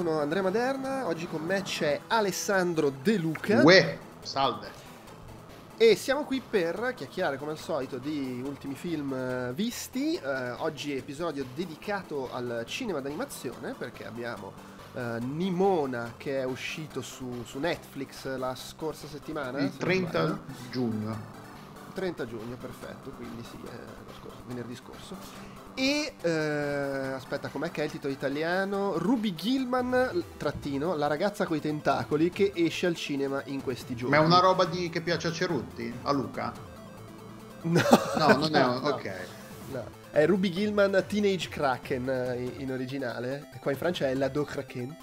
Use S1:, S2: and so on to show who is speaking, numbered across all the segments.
S1: sono Andrea Maderna, oggi con me c'è Alessandro De Luca. Uè, salve. E siamo qui per chiacchierare come al solito di ultimi film eh, visti. Eh, oggi episodio dedicato al cinema d'animazione perché abbiamo eh, Nimona che è uscito su, su Netflix la scorsa settimana. Il 30 giugno. 30 giugno, perfetto, quindi sì, eh, scorso, venerdì scorso. E eh, aspetta, com'è che è il titolo italiano? Ruby Gilman, trattino, la ragazza coi tentacoli che esce al cinema in questi giorni. Ma è una roba di... che piace a Cerutti? A Luca? No, no non è. No, ok. No. È Ruby Gilman Teenage Kraken eh, in originale, E qua in Francia è la Do Kraken.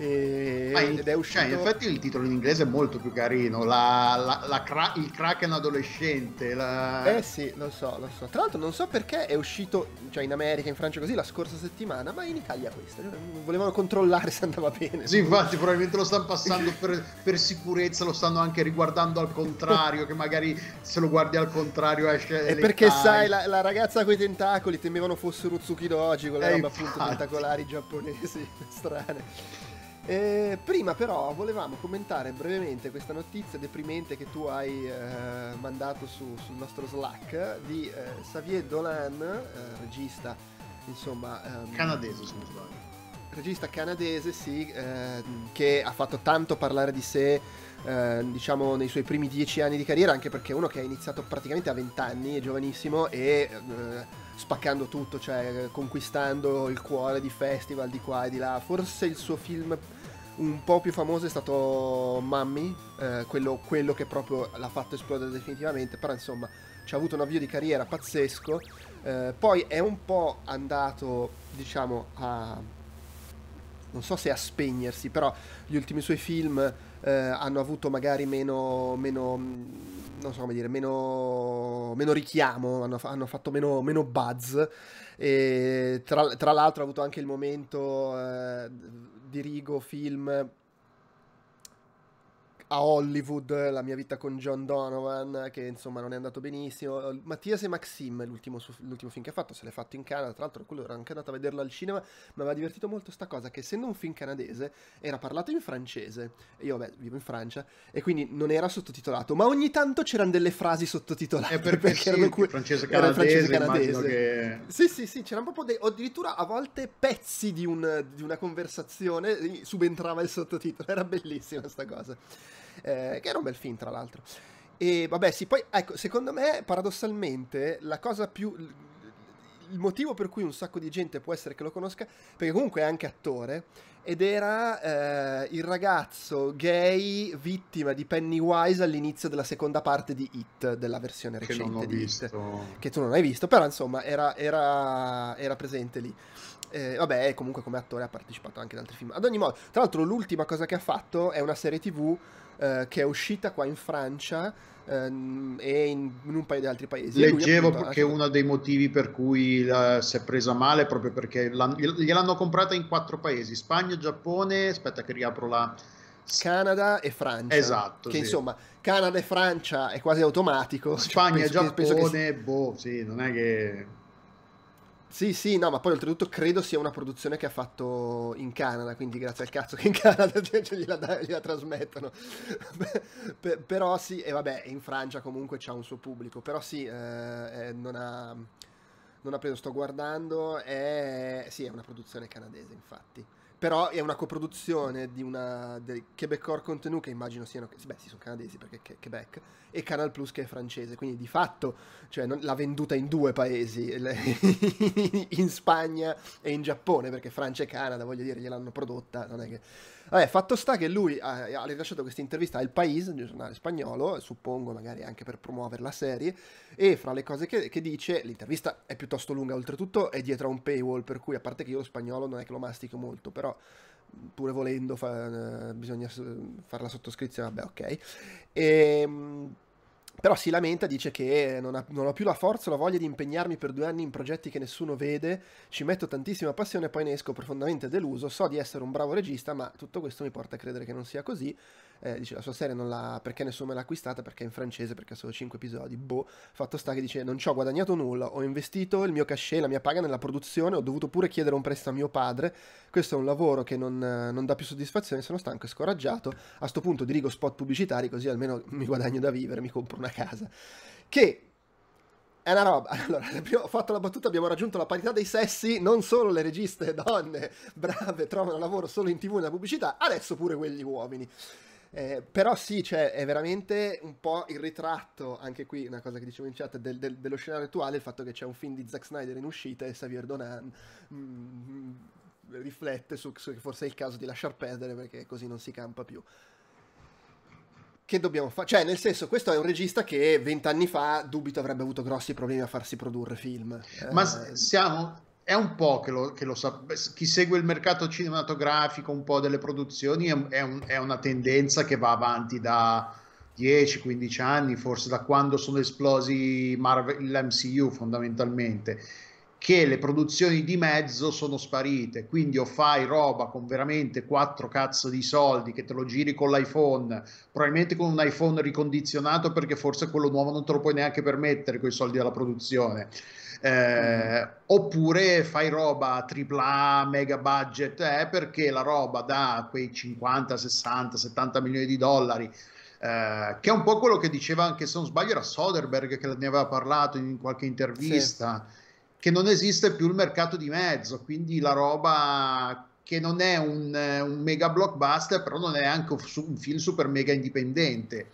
S1: E, ed è uscito. Cioè, in il
S2: titolo in inglese è molto più carino. La, la,
S1: la cra- il Kraken adolescente. La... Eh sì, lo so, lo so. Tra l'altro, non so perché è uscito cioè in America, in Francia così la scorsa settimana, ma in Italia questa. Cioè, volevano controllare se andava bene. Sì, infatti, probabilmente lo
S2: stanno passando per, per sicurezza, lo stanno anche riguardando al contrario. che magari se lo guardi al contrario esce. E perché time. sai, la,
S1: la, ragazza con i tentacoli temevano fosse Ruzzuki Doji, con eh, roba appunto tentacolari giapponesi strane. Eh, prima però volevamo commentare brevemente questa notizia deprimente che tu hai eh, mandato su, sul nostro Slack di eh, Xavier Dolan, eh, regista insomma... Ehm, canadese se non sbaglio. Regista canadese, sì, ehm, che ha fatto tanto parlare di sé ehm, diciamo nei suoi primi dieci anni di carriera, anche perché è uno che ha iniziato praticamente a 20 anni, è giovanissimo e eh, spaccando tutto, cioè conquistando il cuore di festival di qua e di là. Forse il suo film un po' più famoso è stato Mammy, eh, quello, quello, che proprio l'ha fatto esplodere definitivamente, però insomma ci ha avuto un avvio di carriera pazzesco, eh, poi è un po' andato diciamo a... non so se a spegnersi, però gli ultimi suoi film eh, hanno avuto magari meno, meno non so come dire, meno, meno richiamo, hanno, hanno fatto meno, meno, buzz. E tra, tra l'altro ha avuto anche il momento eh, dirigo film a Hollywood, la mia vita con John Donovan, che insomma non è andato benissimo. Mattias e Maxim, l'ultimo, l'ultimo film che ha fatto, se l'è fatto in Canada, tra l'altro quello ero anche andato a vederlo al cinema, mi aveva divertito molto sta cosa, che essendo un film canadese, era parlato in francese, io vabbè vivo in Francia, e quindi non era sottotitolato, ma ogni tanto c'erano delle frasi sottotitolate. È eh, perché, perché sì, erano que-
S2: francese canadese. Era francese canadese. Che...
S1: Sì, sì, sì, c'erano proprio dei... addirittura a volte pezzi di, un, di una conversazione, subentrava il sottotitolo, era bellissima sta cosa eh, che era un bel film tra l'altro. E vabbè, sì, poi ecco, secondo me paradossalmente la cosa più il motivo per cui un sacco di gente può essere che lo conosca, perché comunque è anche attore, ed era eh, il ragazzo gay vittima di Pennywise all'inizio della seconda parte di Hit, della versione recente di visto. It, che tu non hai visto, però insomma era, era, era presente lì. Eh, vabbè, comunque come attore ha partecipato anche ad altri film. Ad ogni modo, tra l'altro l'ultima cosa che ha fatto è una serie tv eh, che è uscita qua in Francia ehm, e in, in, un paio di altri paesi. Leggevo appunto, che anche... uno
S2: dei motivi per cui la, si è presa male è proprio perché gliel'hanno comprata in quattro paesi, Spagna,
S1: Giappone, aspetta che riapro la... Canada e Francia. Esatto. Che sì. insomma, Canada e Francia è quasi automatico. Spagna, cioè, penso, Giappone, penso che... boh, sì, non è che sì, sì, no, ma poi oltretutto credo sia una produzione che ha fatto in Canada, quindi grazie al cazzo che in Canada cioè, gliela, gliela, trasmettono. però sì, e vabbè, in Francia comunque c'ha un suo pubblico, però sì, eh, eh, non, ha, non ha preso, sto guardando, è, sì, è una produzione canadese infatti. Però è una coproduzione di una del Quebecor Contenu, che immagino siano. Beh, sì, sono canadesi perché è Quebec, e Canal Plus che è francese. Quindi di fatto cioè, non, l'ha venduta in due paesi, le, in Spagna e in Giappone, perché Francia e Canada, voglio dire, gliel'hanno prodotta. Non è che. Vabbè, fatto sta che lui ha, eh, ha rilasciato questa intervista al País, un giornale spagnolo, suppongo magari anche per promuovere la serie, e fra le cose che, che dice, l'intervista è piuttosto lunga, oltretutto è dietro a un paywall, per cui a parte che io lo spagnolo non è che lo mastico molto, però pure volendo fa, eh, bisogna fare la sottoscrizione, vabbè ok. E, ehm, però si lamenta, dice che non, ha, non, ho più la forza, la voglia di impegnarmi per due anni in progetti che nessuno vede, ci metto tantissima passione e poi ne esco profondamente deluso, so di essere un bravo regista, ma tutto questo mi porta a credere che non sia così eh, dice la sua serie non l'ha, perché nessuno me l'ha acquistata, perché è in francese, perché ha solo 5 episodi, boh, fatto sta che dice non ci ho guadagnato nulla, ho investito il mio cachet, la mia paga nella produzione, ho dovuto pure chiedere un prestito a mio padre, questo è un lavoro che non, eh, non dà più soddisfazione, sono stanco e scoraggiato, a sto punto dirigo spot pubblicitari così almeno mi guadagno da vivere, mi compro una casa. Che è una roba. Allora, abbiamo fatto la battuta, abbiamo raggiunto la parità dei sessi, non solo le registe donne brave trovano lavoro solo in tv e nella pubblicità, adesso pure quegli uomini. Eh, però sì, cioè, è veramente un po' il ritratto, anche qui una cosa che dicevo in chat, del, del, dello scenario attuale, il fatto che c'è un film di Zack Snyder in uscita e Xavier Donan mm, riflette su, su che forse è il caso di lasciar perdere perché così non si campa più che dobbiamo fare? Cioè, nel senso, questo è un regista che vent'anni fa dubito avrebbe avuto grossi problemi a farsi produrre film. Ma eh, siamo, è un po' che lo, che lo sa, chi segue il mercato cinematografico,
S2: un po' delle produzioni, è, un, è una tendenza che va avanti da 10-15 anni, forse da quando sono esplosi Marvel, l'MCU fondamentalmente, che le produzioni di mezzo sono sparite, quindi o fai roba con veramente quattro cazzo di soldi che te lo giri con l'iPhone, probabilmente con un iPhone ricondizionato perché forse quello nuovo non te lo puoi neanche permettere con i soldi della produzione Mm-hmm. Eh, oppure fai roba AAA, mega budget, eh, perché la roba da quei 50, 60, 70 milioni di dollari, eh, che è un po' quello che diceva anche, se non sbaglio, era Soderbergh che ne aveva parlato in qualche intervista, sì. che non esiste più il mercato di mezzo, quindi la roba che non è un, un mega blockbuster, però non è anche un film super mega indipendente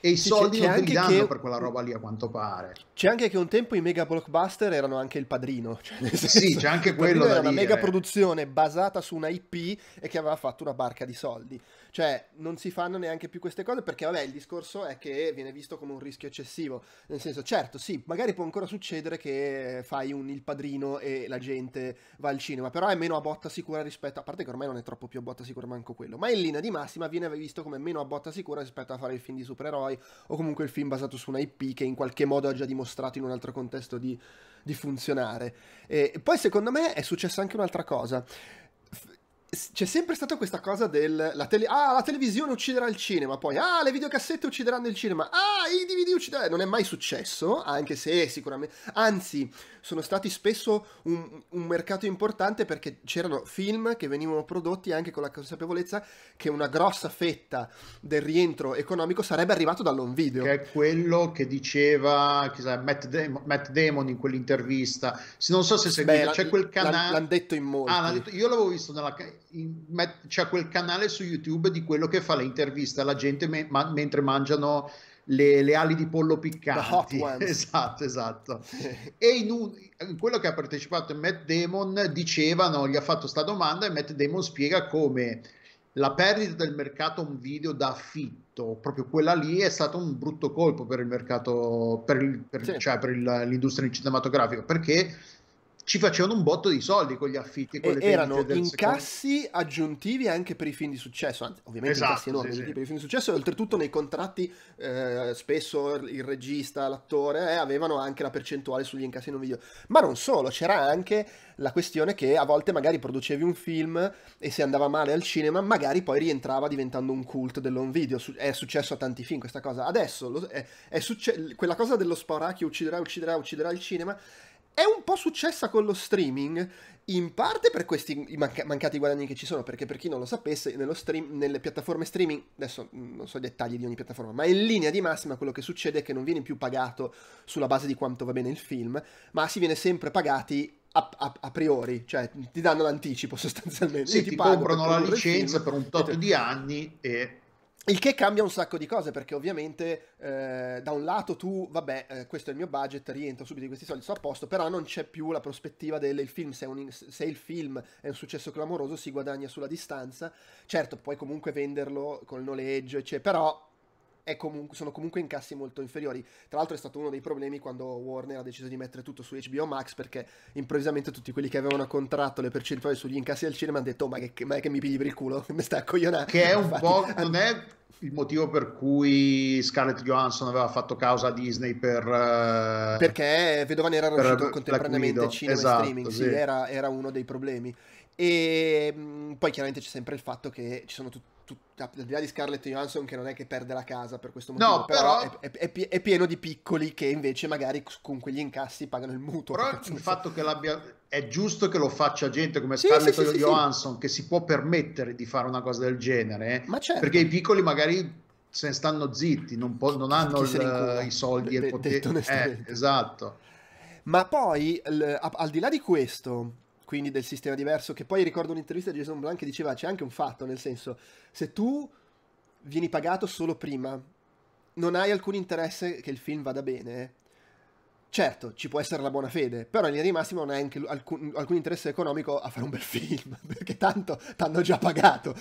S2: e i sì, soldi non ti danno che... per quella roba lì a quanto pare.
S1: C'è anche che un tempo i mega blockbuster erano anche il padrino. Cioè senso, sì, c'è anche quello da era dire. una mega produzione basata su una IP e che aveva fatto una barca di soldi. Cioè, non si fanno neanche più queste cose perché, vabbè, il discorso è che viene visto come un rischio eccessivo. Nel senso, certo, sì, magari può ancora succedere che fai un il padrino e la gente va al cinema, però è meno a botta sicura rispetto, a parte che ormai non è troppo più a botta sicura manco quello, ma in linea di massima viene visto come meno a botta sicura rispetto a fare il film di supereroi o comunque il film basato su una IP che in qualche modo ha già dimostrato in un altro contesto di, di funzionare. E poi secondo me è successa anche un'altra cosa c'è sempre stata questa cosa del la tele, ah la televisione ucciderà il cinema poi ah le videocassette uccideranno il cinema ah i DVD uccideranno eh, non è mai successo anche se sicuramente anzi sono stati spesso un, un mercato importante perché c'erano film che venivano prodotti anche con la consapevolezza che una grossa fetta del rientro economico sarebbe arrivato dall'on video che è quello che diceva chissà, Matt, Damon, Matt Damon in quell'intervista
S2: non so se seguite Beh, c'è quel canale l'hanno detto in molti ah, detto... io l'avevo visto nella c'è quel canale su YouTube di quello che fa le interviste alla gente me- ma- mentre mangiano le, le, ali di pollo piccanti. Esatto, esatto. e in, un, in, quello che ha partecipato Matt Damon dicevano, gli ha fatto questa domanda e Matt Damon spiega come la perdita del mercato un video da affitto, proprio quella lì è stato un brutto colpo per il mercato, per, il, per, sì. cioè per il, l'industria cinematografica, perché ci
S1: facevano un botto di soldi con gli affitti. Con e erano incassi secondo. aggiuntivi anche per i film di successo, anzi, ovviamente esatto, incassi enormi sì, sì. per i film di successo, e oltretutto nei contratti eh, spesso il regista, l'attore eh, avevano anche la percentuale sugli incassi in un video. Ma non solo, c'era anche la questione che a volte magari producevi un film e se andava male al cinema, magari poi rientrava diventando un cult dell'on video. È successo a tanti film questa cosa. Adesso lo, è, è succe- quella cosa dello spauracchio ucciderà, ucciderà, ucciderà il cinema è un po' successa con lo streaming, in parte per questi manca- mancati guadagni che ci sono, perché per chi non lo sapesse, stream, nelle piattaforme streaming, adesso mm, non so i dettagli di ogni piattaforma, ma in linea di massima quello che succede è che non vieni più pagato sulla base di quanto va bene il film, ma si viene sempre pagati a, a, a, priori, cioè ti danno l'anticipo sostanzialmente. Sì, ti, ti comprano la licenza per un tot di anni e il che cambia un sacco di cose perché ovviamente eh, da un lato tu, vabbè, eh, questo è il mio budget, rientro subito di questi soldi, sto a posto, però non c'è più la prospettiva del il film, se, un, se, il film è un successo clamoroso si guadagna sulla distanza, certo puoi comunque venderlo col noleggio, eccetera, però comunque, sono comunque incassi molto inferiori. Tra l'altro è stato uno dei problemi quando Warner ha deciso di mettere tutto su HBO Max perché improvvisamente tutti quelli che avevano contratto le percentuali sugli incassi del cinema hanno detto oh, ma, che, ma è che mi pigli per il culo, mi sta coglionando. Che è un Infatti, po',
S2: non è il motivo per cui Scarlett Johansson aveva fatto causa a Disney per... Uh, perché Vedova Nera era uscito contemporaneamente cinema esatto, e streaming, sì. Sì, era,
S1: era uno dei problemi. E mm, poi chiaramente c'è sempre il fatto che ci sono tutti al di là di Scarlett Johansson che non è che perde la casa per questo motivo, no, però, però è, è, è, pieno di piccoli che invece magari con quegli incassi pagano il mutuo. Però il senso. fatto che l'abbia è giusto che lo faccia gente come sì, Scarlett sì, sì, Johansson
S2: che si può permettere di fare una cosa del genere, Ma certo. perché i piccoli magari se ne stanno zitti, non, po- non hanno il, i soldi e il potere. Eh,
S1: esatto. Ma poi, l- al di là di questo, quindi del sistema diverso, che poi ricordo un'intervista di Jason Blanc che diceva c'è anche un fatto, nel senso, se tu vieni pagato solo prima, non hai alcun interesse che il film vada bene, eh. certo, ci può essere la buona fede, però in linea di massima non hai anche alcun, alcun interesse economico a fare un bel film, perché tanto t'hanno già pagato.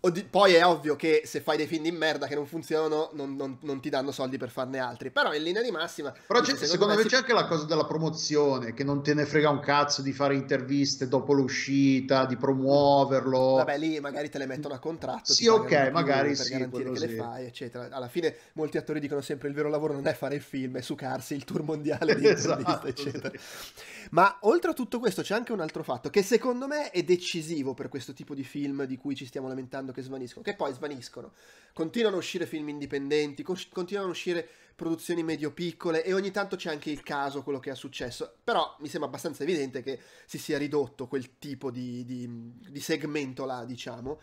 S1: Oddio, poi è ovvio che se fai dei film di merda che non funzionano, non, non, non, ti danno soldi per farne altri. Però in linea di massima. Però dice, secondo, secondo, me, c'è
S2: anche la cosa della promozione, che non te ne frega un cazzo di fare interviste dopo l'uscita, di promuoverlo. Vabbè,
S1: lì magari te le mettono a contratto. Sì, ok, magari per sì, garantire che sì. le fai, eccetera. Alla fine molti attori dicono sempre: il vero lavoro non è fare il film, è sucarsi il tour mondiale di esatto, eccetera. Sì. Ma oltre a tutto questo, c'è anche un altro fatto che secondo me è decisivo per questo tipo di film di cui ci stiamo lamentando aspettando che svaniscono, che poi svaniscono. Continuano a uscire film indipendenti, continuano a uscire produzioni medio-piccole e ogni tanto c'è anche il caso, quello che è successo, però mi sembra abbastanza evidente che si sia ridotto quel tipo di, di, di segmento là, diciamo,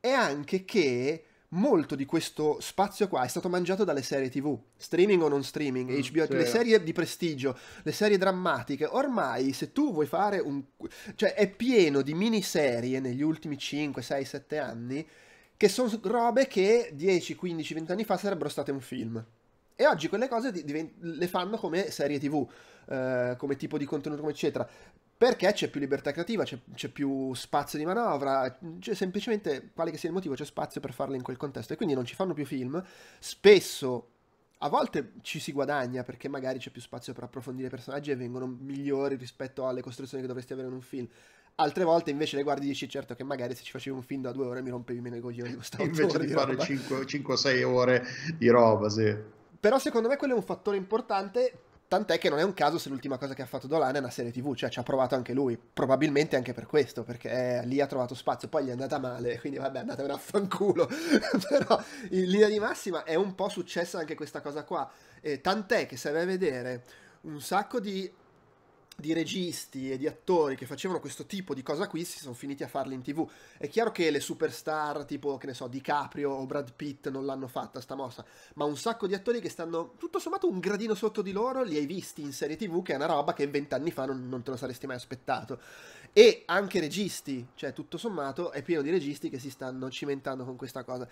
S1: e anche che molto di questo spazio qua è stato mangiato dalle serie tv, streaming o non streaming, mm, HBO, sì. le serie di prestigio, le serie drammatiche. Ormai se tu vuoi fare un... cioè è pieno di miniserie negli ultimi 5, 6, 7 anni che sono robe che 10, 15, 20 anni fa sarebbero state un film. E oggi quelle cose le fanno come serie tv, eh, come tipo di contenuto, eccetera perché c'è più libertà creativa, c'è, c'è più spazio di manovra, c'è semplicemente, quale che sia il motivo, c'è spazio per farle in quel contesto e quindi non ci fanno più film. Spesso, a volte ci si guadagna perché magari c'è più spazio per approfondire i personaggi e vengono migliori rispetto alle costruzioni che dovresti avere in un film. Altre volte invece le guardi e dici certo che magari se ci facevi un film da due ore mi rompevi meno i coglioni questo Invece di, fare
S2: 5-6 ore di roba, sì.
S1: Però secondo me quello è un fattore importante Tant'è che non è un caso se l'ultima cosa che ha fatto Dolan è una serie TV, cioè ci ha provato anche lui, probabilmente anche per questo, perché eh, lì ha trovato spazio, poi gli è andata male, quindi vabbè, andate a fanculo. Però in linea di massima è un po' successa anche questa cosa qua. Eh, tant'è che se vai a vedere un sacco di di registi e di attori che facevano questo tipo di cosa qui si sono finiti a farli in tv. È chiaro che le superstar tipo, che ne so, DiCaprio o Brad Pitt non l'hanno fatta sta mossa, ma un sacco di attori che stanno tutto sommato un gradino sotto di loro li hai visti in serie tv che è una roba che vent'anni fa non, non, te lo saresti mai aspettato. E anche registi, cioè tutto sommato è pieno di registi che si stanno cimentando con questa cosa.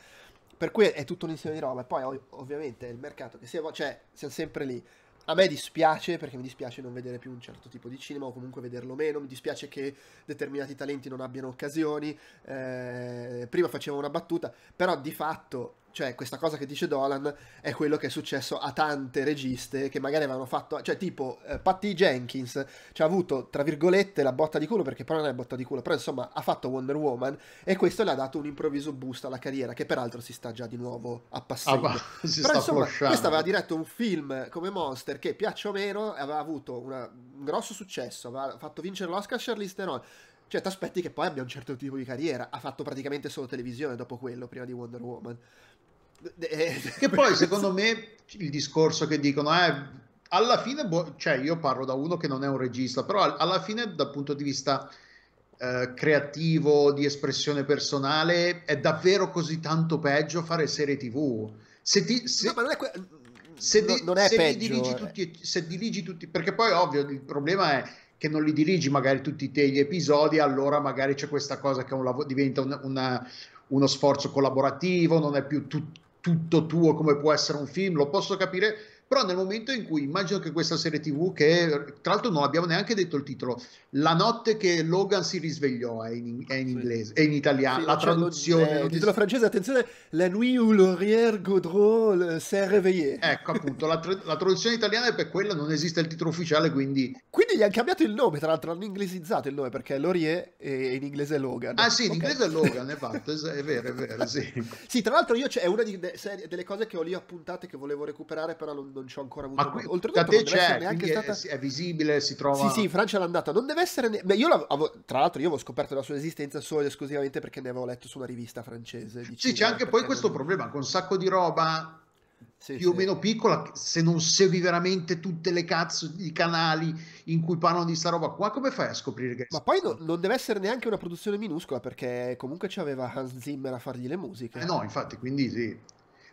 S1: Per cui è tutto un insieme di roba e poi ov- ovviamente il mercato che si evolve, cioè siamo sempre lì a me dispiace perché mi dispiace non vedere più un certo tipo di cinema o comunque vederlo meno, mi dispiace che determinati talenti non abbiano occasioni, eh, prima facevo una battuta, però di fatto cioè questa cosa che dice Dolan è quello che è successo a tante registe che magari avevano fatto, cioè tipo eh, Patty Jenkins ci cioè, ha avuto tra virgolette la botta di culo perché poi non è botta di culo, però insomma ha fatto Wonder Woman e questo le ha dato un improvviso boost alla carriera che peraltro si sta già di nuovo appassando. Ah, però insomma flosciando. questa aveva diretto un film come Monster che piaccia o meno aveva avuto una, un grosso successo, aveva fatto vincere l'Oscar Charlize Theron cioè, ti aspetti che poi abbia un certo tipo di carriera. Ha fatto praticamente solo televisione dopo quello, prima di Wonder Woman. Che poi secondo me
S2: il discorso che dicono è eh, alla fine, boh, cioè io parlo da uno che non è un regista, però alla fine dal punto di vista eh, creativo, di espressione personale, è davvero così tanto peggio fare serie tv. Se ti, se... No, ma non è que- se, di, no, se peggio, dirigi, eh. tutti, se dirigi tutti, perché poi ovvio il problema è che non li dirigi magari tutti te gli episodi, allora magari c'è questa cosa che un lav- diventa un, una, uno sforzo collaborativo, non è più tutto tutto tuo come può essere un film, lo posso capire, però nel momento in cui immagino che questa serie tv che tra l'altro non abbiamo neanche detto il titolo la notte che Logan si risvegliò è in, è in inglese è in italiano sì, la traduzione eh, il titolo francese attenzione la nuit où l'aurier Godreau s'est réveillé ecco appunto la, tra- la, traduzione italiana è per quella non esiste il titolo ufficiale quindi quindi gli hanno cambiato il
S1: nome tra l'altro hanno inglesizzato il nome perché Laurier e in inglese Logan ah sì in inglese è Logan è, fatto, è vero è vero sì. sì tra l'altro io c'è una di, de- serie, delle cose che ho lì appuntate che volevo recuperare però non non ci ho ancora avuto. Ma qui, oltretutto, da te c'è, neanche stata... è, è, visibile, si trova. Sì, sì, in Francia l'ha andata. Non deve essere. Ne... Beh, io l'avevo... Tra l'altro, io avevo scoperto la sua esistenza solo ed esclusivamente perché ne avevo letto su una rivista francese. Sì, Cina, c'è anche poi questo problema con un sacco di roba. Sì, più sì. o meno
S2: piccola, se non segui veramente tutte le cazzo di canali in cui parlano di sta roba
S1: qua, come fai a scoprire che... Ma poi no, non deve essere neanche una produzione minuscola, perché comunque c'aveva Hans Zimmer a fargli le musiche. Eh no, infatti, quindi sì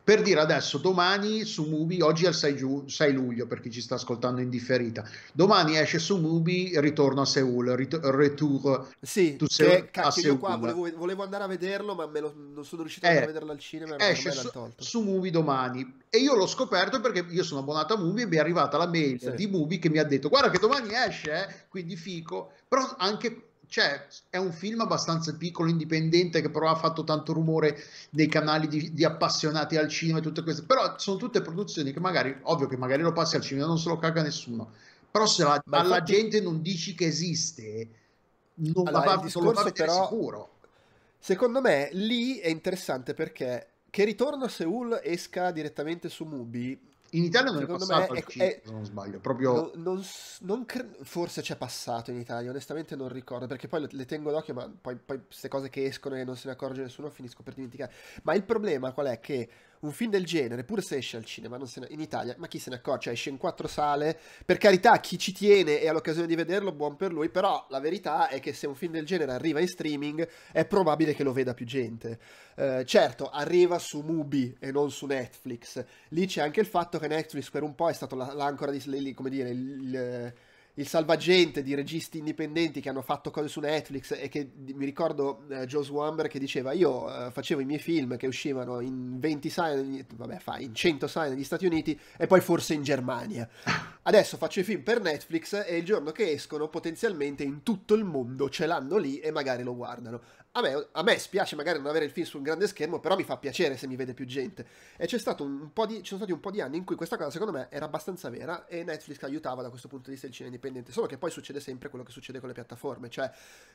S1: per dire adesso domani su
S2: Mubi, oggi è il 6, giu- 6 luglio per chi ci sta ascoltando in differita, domani esce su Mubi Ritorno a Seoul, rit- Retour sì, to Seoul, che, cacchio, a Seoul. Qua volevo,
S1: volevo, andare a vederlo ma lo, non sono riuscito eh, a vederlo al cinema. Esce su,
S2: su Movie domani
S1: e io l'ho scoperto
S2: perché io sono abbonato a Mubi e mi è arrivata la mail sì. di Mubi che mi ha detto guarda che domani esce, eh? quindi fico, però anche cioè, è un film abbastanza piccolo, indipendente, che però ha fatto tanto rumore nei canali di, di, appassionati al cinema e tutte queste. Però sono tutte produzioni che magari, ovvio che magari lo passi al cinema, non se lo caga nessuno. Però se la, alla infatti... gente non dici
S1: che esiste,
S2: non allora, va, discorso, non però, sicuro.
S1: Secondo me lì è interessante perché che Ritorno a Seoul esca direttamente su Mubi in Italia non Secondo è passato me è, cinema, ecco,
S2: è, non sbaglio, proprio... No,
S1: non, non cre... Forse c'è passato in Italia, onestamente non ricordo, perché poi le tengo d'occhio, ma poi queste cose che escono e non se ne accorge nessuno finisco per dimenticare. Ma il problema qual è? Che un film del genere, pur se esce al cinema ne... in Italia, ma chi se ne accorge? Cioè, esce in quattro sale. Per carità, chi ci tiene e ha l'occasione di vederlo, buon per lui. Però la verità è che se un film del genere arriva in streaming, è probabile che lo veda più gente. Eh, certo, arriva su Mubi e non su Netflix. Lì c'è anche il fatto che Netflix per un po' è stato l'ancora di, come dire, il il salvagente di registi indipendenti che hanno fatto cose su Netflix e che mi ricordo eh, Joe Swamber che diceva io eh, facevo i miei film che uscivano in 20 sale, vabbè fa in 100 sale negli Stati Uniti e poi forse in Germania. Adesso faccio i film per Netflix e il giorno che escono potenzialmente in tutto il mondo ce l'hanno lì e magari lo guardano. A me, a me, spiace magari non avere il film su un grande schermo, però mi fa piacere se mi vede più gente. E c'è stato un po' di, ci sono stati un po' di anni in cui questa cosa, secondo me, era abbastanza vera e Netflix aiutava da questo punto di vista il cinema indipendente. Solo che poi succede sempre quello che succede con le piattaforme, cioè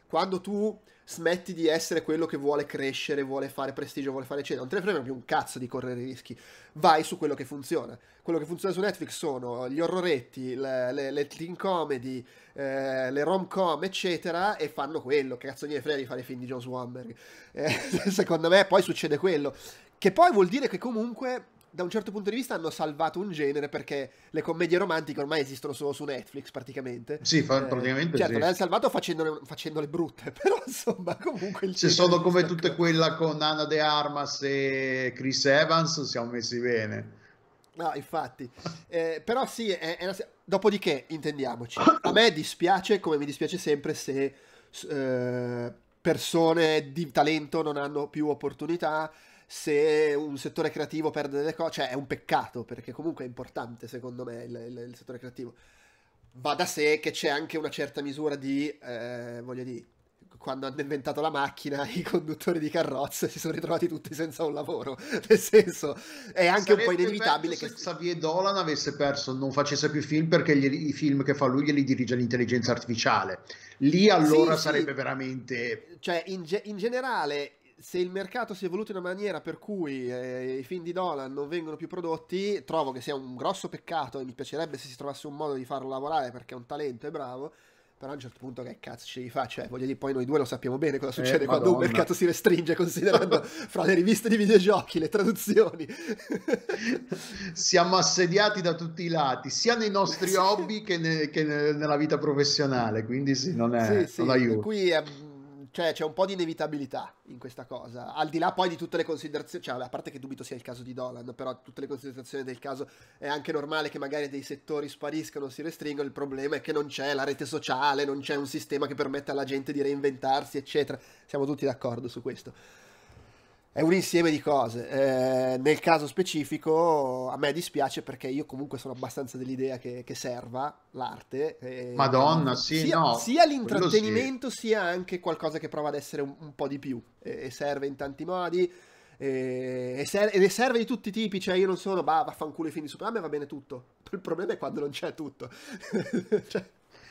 S1: quando tu smetti di essere quello che vuole crescere, vuole fare prestigio, vuole fare eccetera, non te ne frega più un cazzo di correre rischi, vai su quello che funziona quello che funziona su Netflix sono gli horroretti, le, le, le teen comedy, eh, le rom com, eccetera, e fanno quello. Che cazzo gliene frega di fare i film di John Swanberg? Eh, secondo me poi succede quello. Che poi vuol dire che comunque da un certo punto di vista hanno salvato un genere perché le commedie romantiche ormai esistono solo su Netflix praticamente. Sì, fa, eh, praticamente eh, certo, le hanno salvato facendole, facendole, brutte, però insomma comunque... Se sono
S2: come tutte quella con Anna De Armas e Chris Evans siamo messi bene.
S1: No, infatti. Eh, però sì, è, è una... dopodiché, intendiamoci, a me dispiace, come mi dispiace sempre, se eh, persone di talento non hanno più opportunità, se un settore creativo perde delle cose, cioè è un peccato, perché comunque è importante, secondo me, il, il, il settore creativo. Va da sé che c'è anche una certa misura di, eh, voglio dire, quando hanno inventato la macchina i conduttori di carrozze si sono ritrovati tutti senza un lavoro nel senso è anche Sarebbe un po' inevitabile che se Xavier
S2: Dolan avesse perso non facesse più film perché gli, i film che fa lui glieli dirige l'intelligenza artificiale lì allora sì, sarebbe
S1: sì. veramente cioè in, ge- in generale se il mercato si è evoluto in una maniera per cui eh, i film di Dolan non vengono più prodotti, trovo che sia un grosso peccato e mi piacerebbe se si trovasse un modo di farlo lavorare perché è un talento e bravo però a un certo punto che cazzo ci devi fare? Cioè, voglio dire, poi noi due lo sappiamo bene cosa eh, succede eh, quando un mercato si restringe, considerando fra le riviste di videogiochi, le traduzioni. Siamo
S2: assediati da tutti i lati, sia nei nostri hobby che, ne, che, nella vita professionale, quindi sì, non, è, sì, sì, aiuta. Per cui,
S1: eh, cioè c'è un po' di inevitabilità in questa cosa, al di là poi di tutte le considerazioni, cioè a parte che dubito sia il caso di Dolan, però tutte le considerazioni del caso è anche normale che magari dei settori spariscano, si restringono, il problema è che non c'è la rete sociale, non c'è un sistema che permetta alla gente di reinventarsi, eccetera. Siamo tutti d'accordo su questo è un insieme di cose. Eh, nel caso specifico a me dispiace perché io comunque sono abbastanza dell'idea che, che serva l'arte. E, eh, Madonna, sì, sia, no. Sia l'intrattenimento sì. sia anche qualcosa che prova ad essere un, un po' di più e, e, serve in tanti modi. E, e, ser- e serve di tutti i tipi, cioè io non sono, bah, vaffanculo i film di Superman, va bene tutto. Il problema è quando non c'è tutto.
S2: cioè,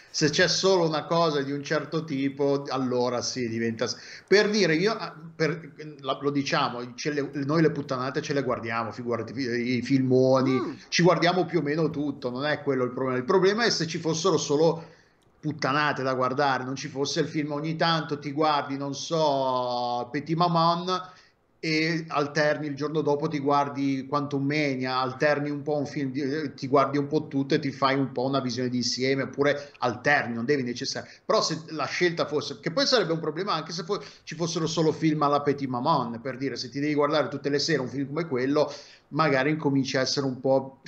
S2: se c'è solo una cosa di un certo tipo, allora sì, diventa... Per dire, io, ah, per, lo diciamo, le, noi le puttanate ce le guardiamo, figurati, i filmoni, mm. ci guardiamo più o meno tutto, non è quello il problema. Il problema è se ci fossero solo puttanate da guardare, non ci fosse il film ogni tanto, ti guardi, non so, Petit Maman e alterni il giorno dopo ti guardi Quantum Mania, alterni un po' un film, eh, ti guardi un po' tutto e ti fai un po' una visione di insieme, oppure alterni, non devi necessariamente. Però se la scelta fosse, che poi sarebbe un problema anche se poi ci fossero solo film alla Petit Maman, per dire, se ti devi guardare tutte le sere un film come quello, magari incomincia a essere un po'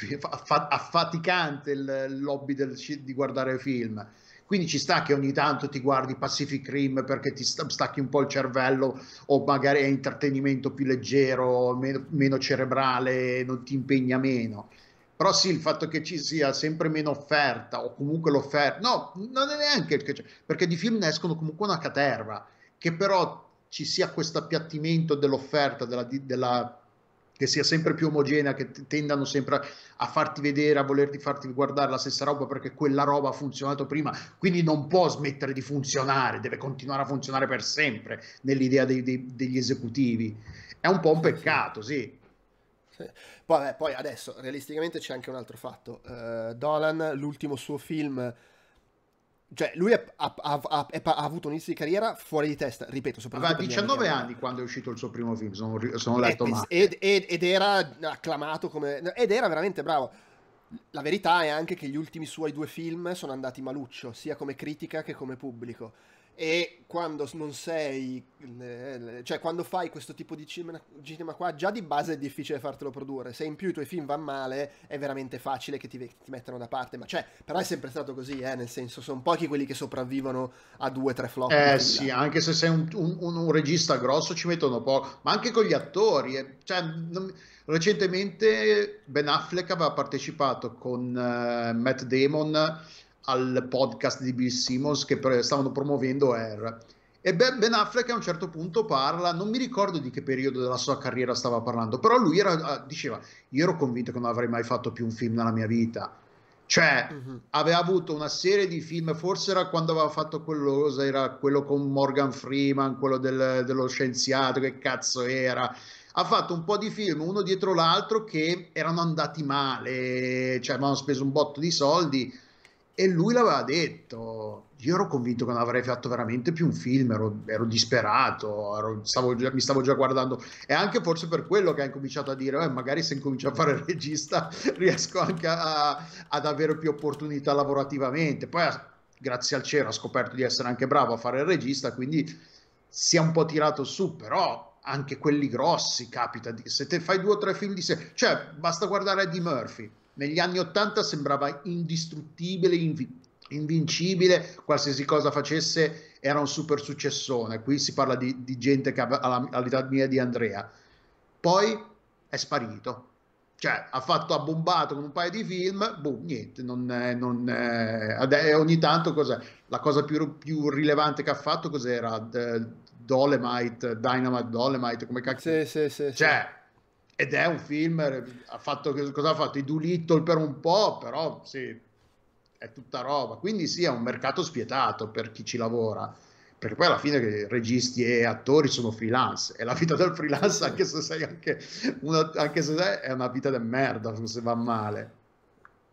S2: affaticante il lobby del, di guardare film. Quindi ci sta che ogni tanto ti guardi Pacific Rim perché ti stacchi un po' il cervello o magari è intrattenimento più leggero, meno, meno cerebrale, non ti impegna meno però sì il fatto che ci sia sempre meno offerta o comunque l'offerta no non è neanche il perché di film ne escono comunque una caterva che però ci sia questo appiattimento dell'offerta della, della che sia sempre più omogenea, che tendano sempre a farti vedere, a volerti farti guardare la stessa roba perché quella roba ha funzionato prima, quindi non può smettere di funzionare, deve continuare a funzionare per sempre nell'idea dei, dei, degli esecutivi.
S1: È un po' un peccato, sì. Vabbè, poi adesso realisticamente c'è anche un altro fatto. Uh, Dolan, l'ultimo suo film cioè, lui ha, ha, ha, ha, avuto un inizio di carriera fuori di testa, ripeto, Aveva 19 anni, anni
S2: quando è uscito il suo primo film, sono, sono letto male.
S1: Ed, ed, ed, era acclamato come... Ed era veramente bravo. La verità è anche che gli ultimi suoi due film sono andati maluccio, sia come critica che come pubblico e quando non sei eh, cioè quando fai questo tipo di cinema, cinema, qua già di base è difficile fartelo produrre se in più i tuoi film vanno male è veramente facile che ti, ti mettano da parte ma cioè però è sempre stato così eh, nel senso sono pochi quelli che sopravvivono a due o tre flop eh sì
S2: là. anche se sei un, un, un, regista grosso ci mettono poco ma anche con gli attori eh, cioè, non... recentemente Ben Affleck aveva partecipato con uh, Matt Damon al podcast di Bill Simmons che stavano promuovendo Air. E Ben Affleck a un certo punto parla, non mi ricordo di che periodo della sua carriera stava parlando, però lui era, ah, diceva, io ero convinto che non avrei mai fatto più un film nella mia vita. Cioè, uh-huh. aveva avuto una serie di film, forse era quando aveva fatto quello, era quello con Morgan Freeman, quello del, dello scienziato, che cazzo era. Ha fatto un po' di film uno dietro l'altro che erano andati male, cioè avevano speso un botto di soldi e lui l'aveva detto. Io ero convinto che non avrei fatto veramente più un film, ero, ero disperato, ero, stavo già, mi stavo già guardando. E anche forse per quello che ha incominciato a dire, eh, magari se incomincio a fare il regista riesco anche a, a, ad avere più opportunità lavorativamente. Poi, grazie al cielo, ha scoperto di essere anche bravo a fare il regista, quindi si è un po' tirato su, però anche quelli grossi capita, se te fai due o tre film di sé, cioè basta guardare Eddie Murphy negli anni 80 sembrava indistruttibile, invi- invincibile, qualsiasi cosa facesse era un super successone. Qui si parla di, di gente che ha all'età mia di Andrea. Poi è sparito. Cioè, ha fatto, ha bombato con un paio di film, boh, niente, non, è, non è, ogni tanto cos'è? La cosa più, più rilevante che ha fatto cos'era? D- eh, Dolemite, Dynamite Dolemite, come cazzo? Sì, sì, sì. Cioè, sì ed è un film, eh, ha fatto, cosa ha fatto? I Doolittle per un po', però sì, è tutta roba. Quindi sì, è un mercato spietato per chi ci lavora, perché poi alla fine registi e attori sono freelance, e la vita del freelance, anche se sei anche, una, anche se sei, è una vita del merda, se va male.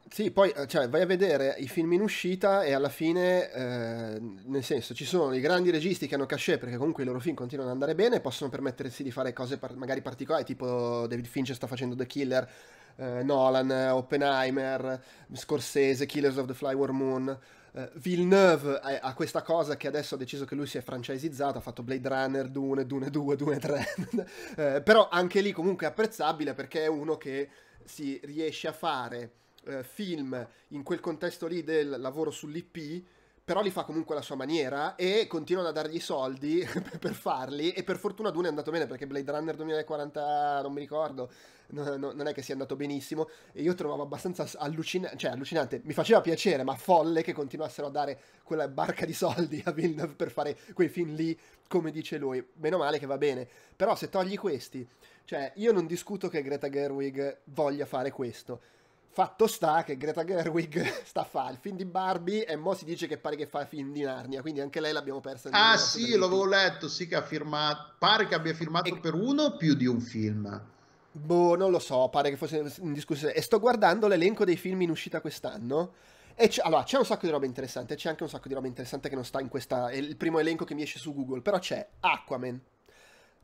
S1: Sì, poi eh, cioè, vai a vedere i film in uscita e alla fine, eh, nel senso, ci sono i grandi registi che hanno cachet perché comunque i loro film continuano ad andare bene e possono permettersi di fare cose par- magari particolari, tipo David Fincher sta facendo The Killer, eh, Nolan, Oppenheimer, Scorsese, Killers of the Flower Moon. Eh, Villeneuve ha questa cosa che adesso ha deciso che lui si è franchisizzato, ha fatto Blade Runner, Dune, Dune 2, Dune 3, però anche lì comunque è apprezzabile perché è uno che si riesce a fare eh, film in quel contesto lì del lavoro sull'IP, però li fa comunque alla sua maniera e continuano a dargli i soldi per farli e per fortuna Dune è andato bene perché Blade Runner 2040 non mi ricordo no, no, non è che sia andato benissimo e io trovavo abbastanza allucina- cioè, allucinante mi faceva piacere ma folle che continuassero a dare quella barca di soldi a Villeneuve per fare quei film lì come dice lui meno male che va bene però se togli questi cioè io non discuto che Greta Gerwig voglia fare questo Fatto sta che Greta Gerwig sta a fare il film di Barbie e mo si dice che pare che fa il film di Narnia, quindi anche lei l'abbiamo persa. Ah sì, l'avevo
S2: letto, sì che ha firmato, pare che abbia firmato e... per uno o più di un film.
S1: Boh, non lo so, pare che fosse in discussione. E sto guardando l'elenco dei film in uscita quest'anno. E c'è, allora, c'è un sacco di roba interessante, c'è anche un sacco di roba interessante che non sta in questa... è il primo elenco che mi esce su Google, però c'è Aquaman,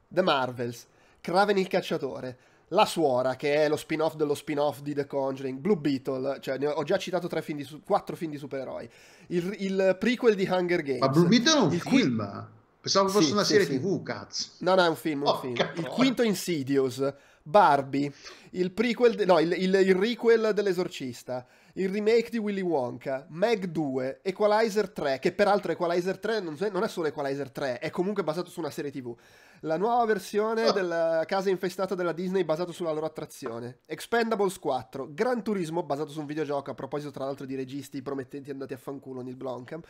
S1: The Marvels, Craven il cacciatore, la suora, che è lo spin-off dello spin-off di The Conjuring, Blue Beetle, cioè ho già citato tre film di, quattro film di supereroi, il, il prequel di Hunger Games. Ma Blue Beetle è un il film?
S2: Pensavo fosse sì, una serie sì, TV, cazzo.
S1: No, no, è un film, un oh, film. Il quinto Insidious, Barbie, il, prequel de- no, il, il, il requel dell'esorcista, il remake di Willy Wonka, Meg 2, Equalizer 3, che peraltro Equalizer 3 non, non è solo Equalizer 3, è comunque basato su una serie tv. La nuova versione oh. della casa infestata della Disney basata sulla loro attrazione. Expendables 4, Gran Turismo basato su un videogioco, a proposito tra l'altro di registi promettenti andati a fanculo Neil Blomkamp.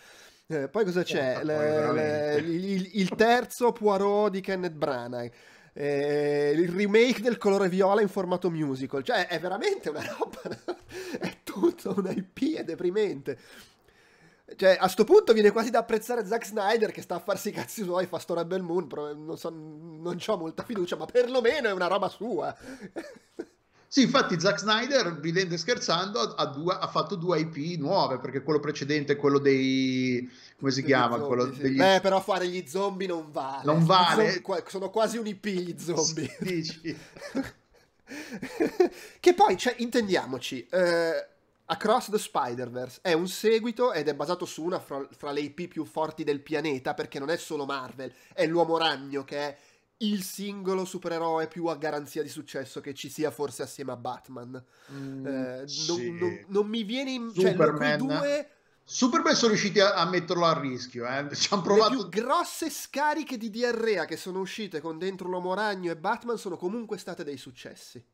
S1: Eh, poi cosa c'è? Oh, le, le, il, il terzo Poirot di Kenneth Branagh eh, il remake del colore viola in formato musical. Cioè, è veramente una roba. è tutto un IP, è deprimente. Cioè, a sto punto viene quasi da apprezzare Zack Snyder che sta a farsi i cazzi suoi, fa sto Rebel Moon, non, so, non ho molta fiducia, ma perlomeno è una roba sua.
S2: Sì, infatti Zack Snyder, ridendo e scherzando, ha, due, ha, fatto due IP nuove, perché quello precedente è quello dei... come si degli chiama? Zombie, quello sì. degli... Beh, però
S1: fare gli zombie non vale. Non vale. Zombie, sono quasi un IP gli zombie. Dici. che poi, cioè, intendiamoci, eh, Across the Spider-Verse è un seguito ed è basato su una fra, fra le IP più forti del pianeta, perché non è solo Marvel, è l'Uomo Ragno che è il singolo supereroe più a garanzia di successo che ci sia forse assieme a Batman. Mm, eh, sì. non, non, non, mi viene in... mente Cioè, due... Superman sono riusciti a, a, metterlo a rischio, eh. Ci hanno provato... Le più grosse scariche di diarrea che sono uscite con dentro l'Uomo Ragno e Batman sono comunque state dei successi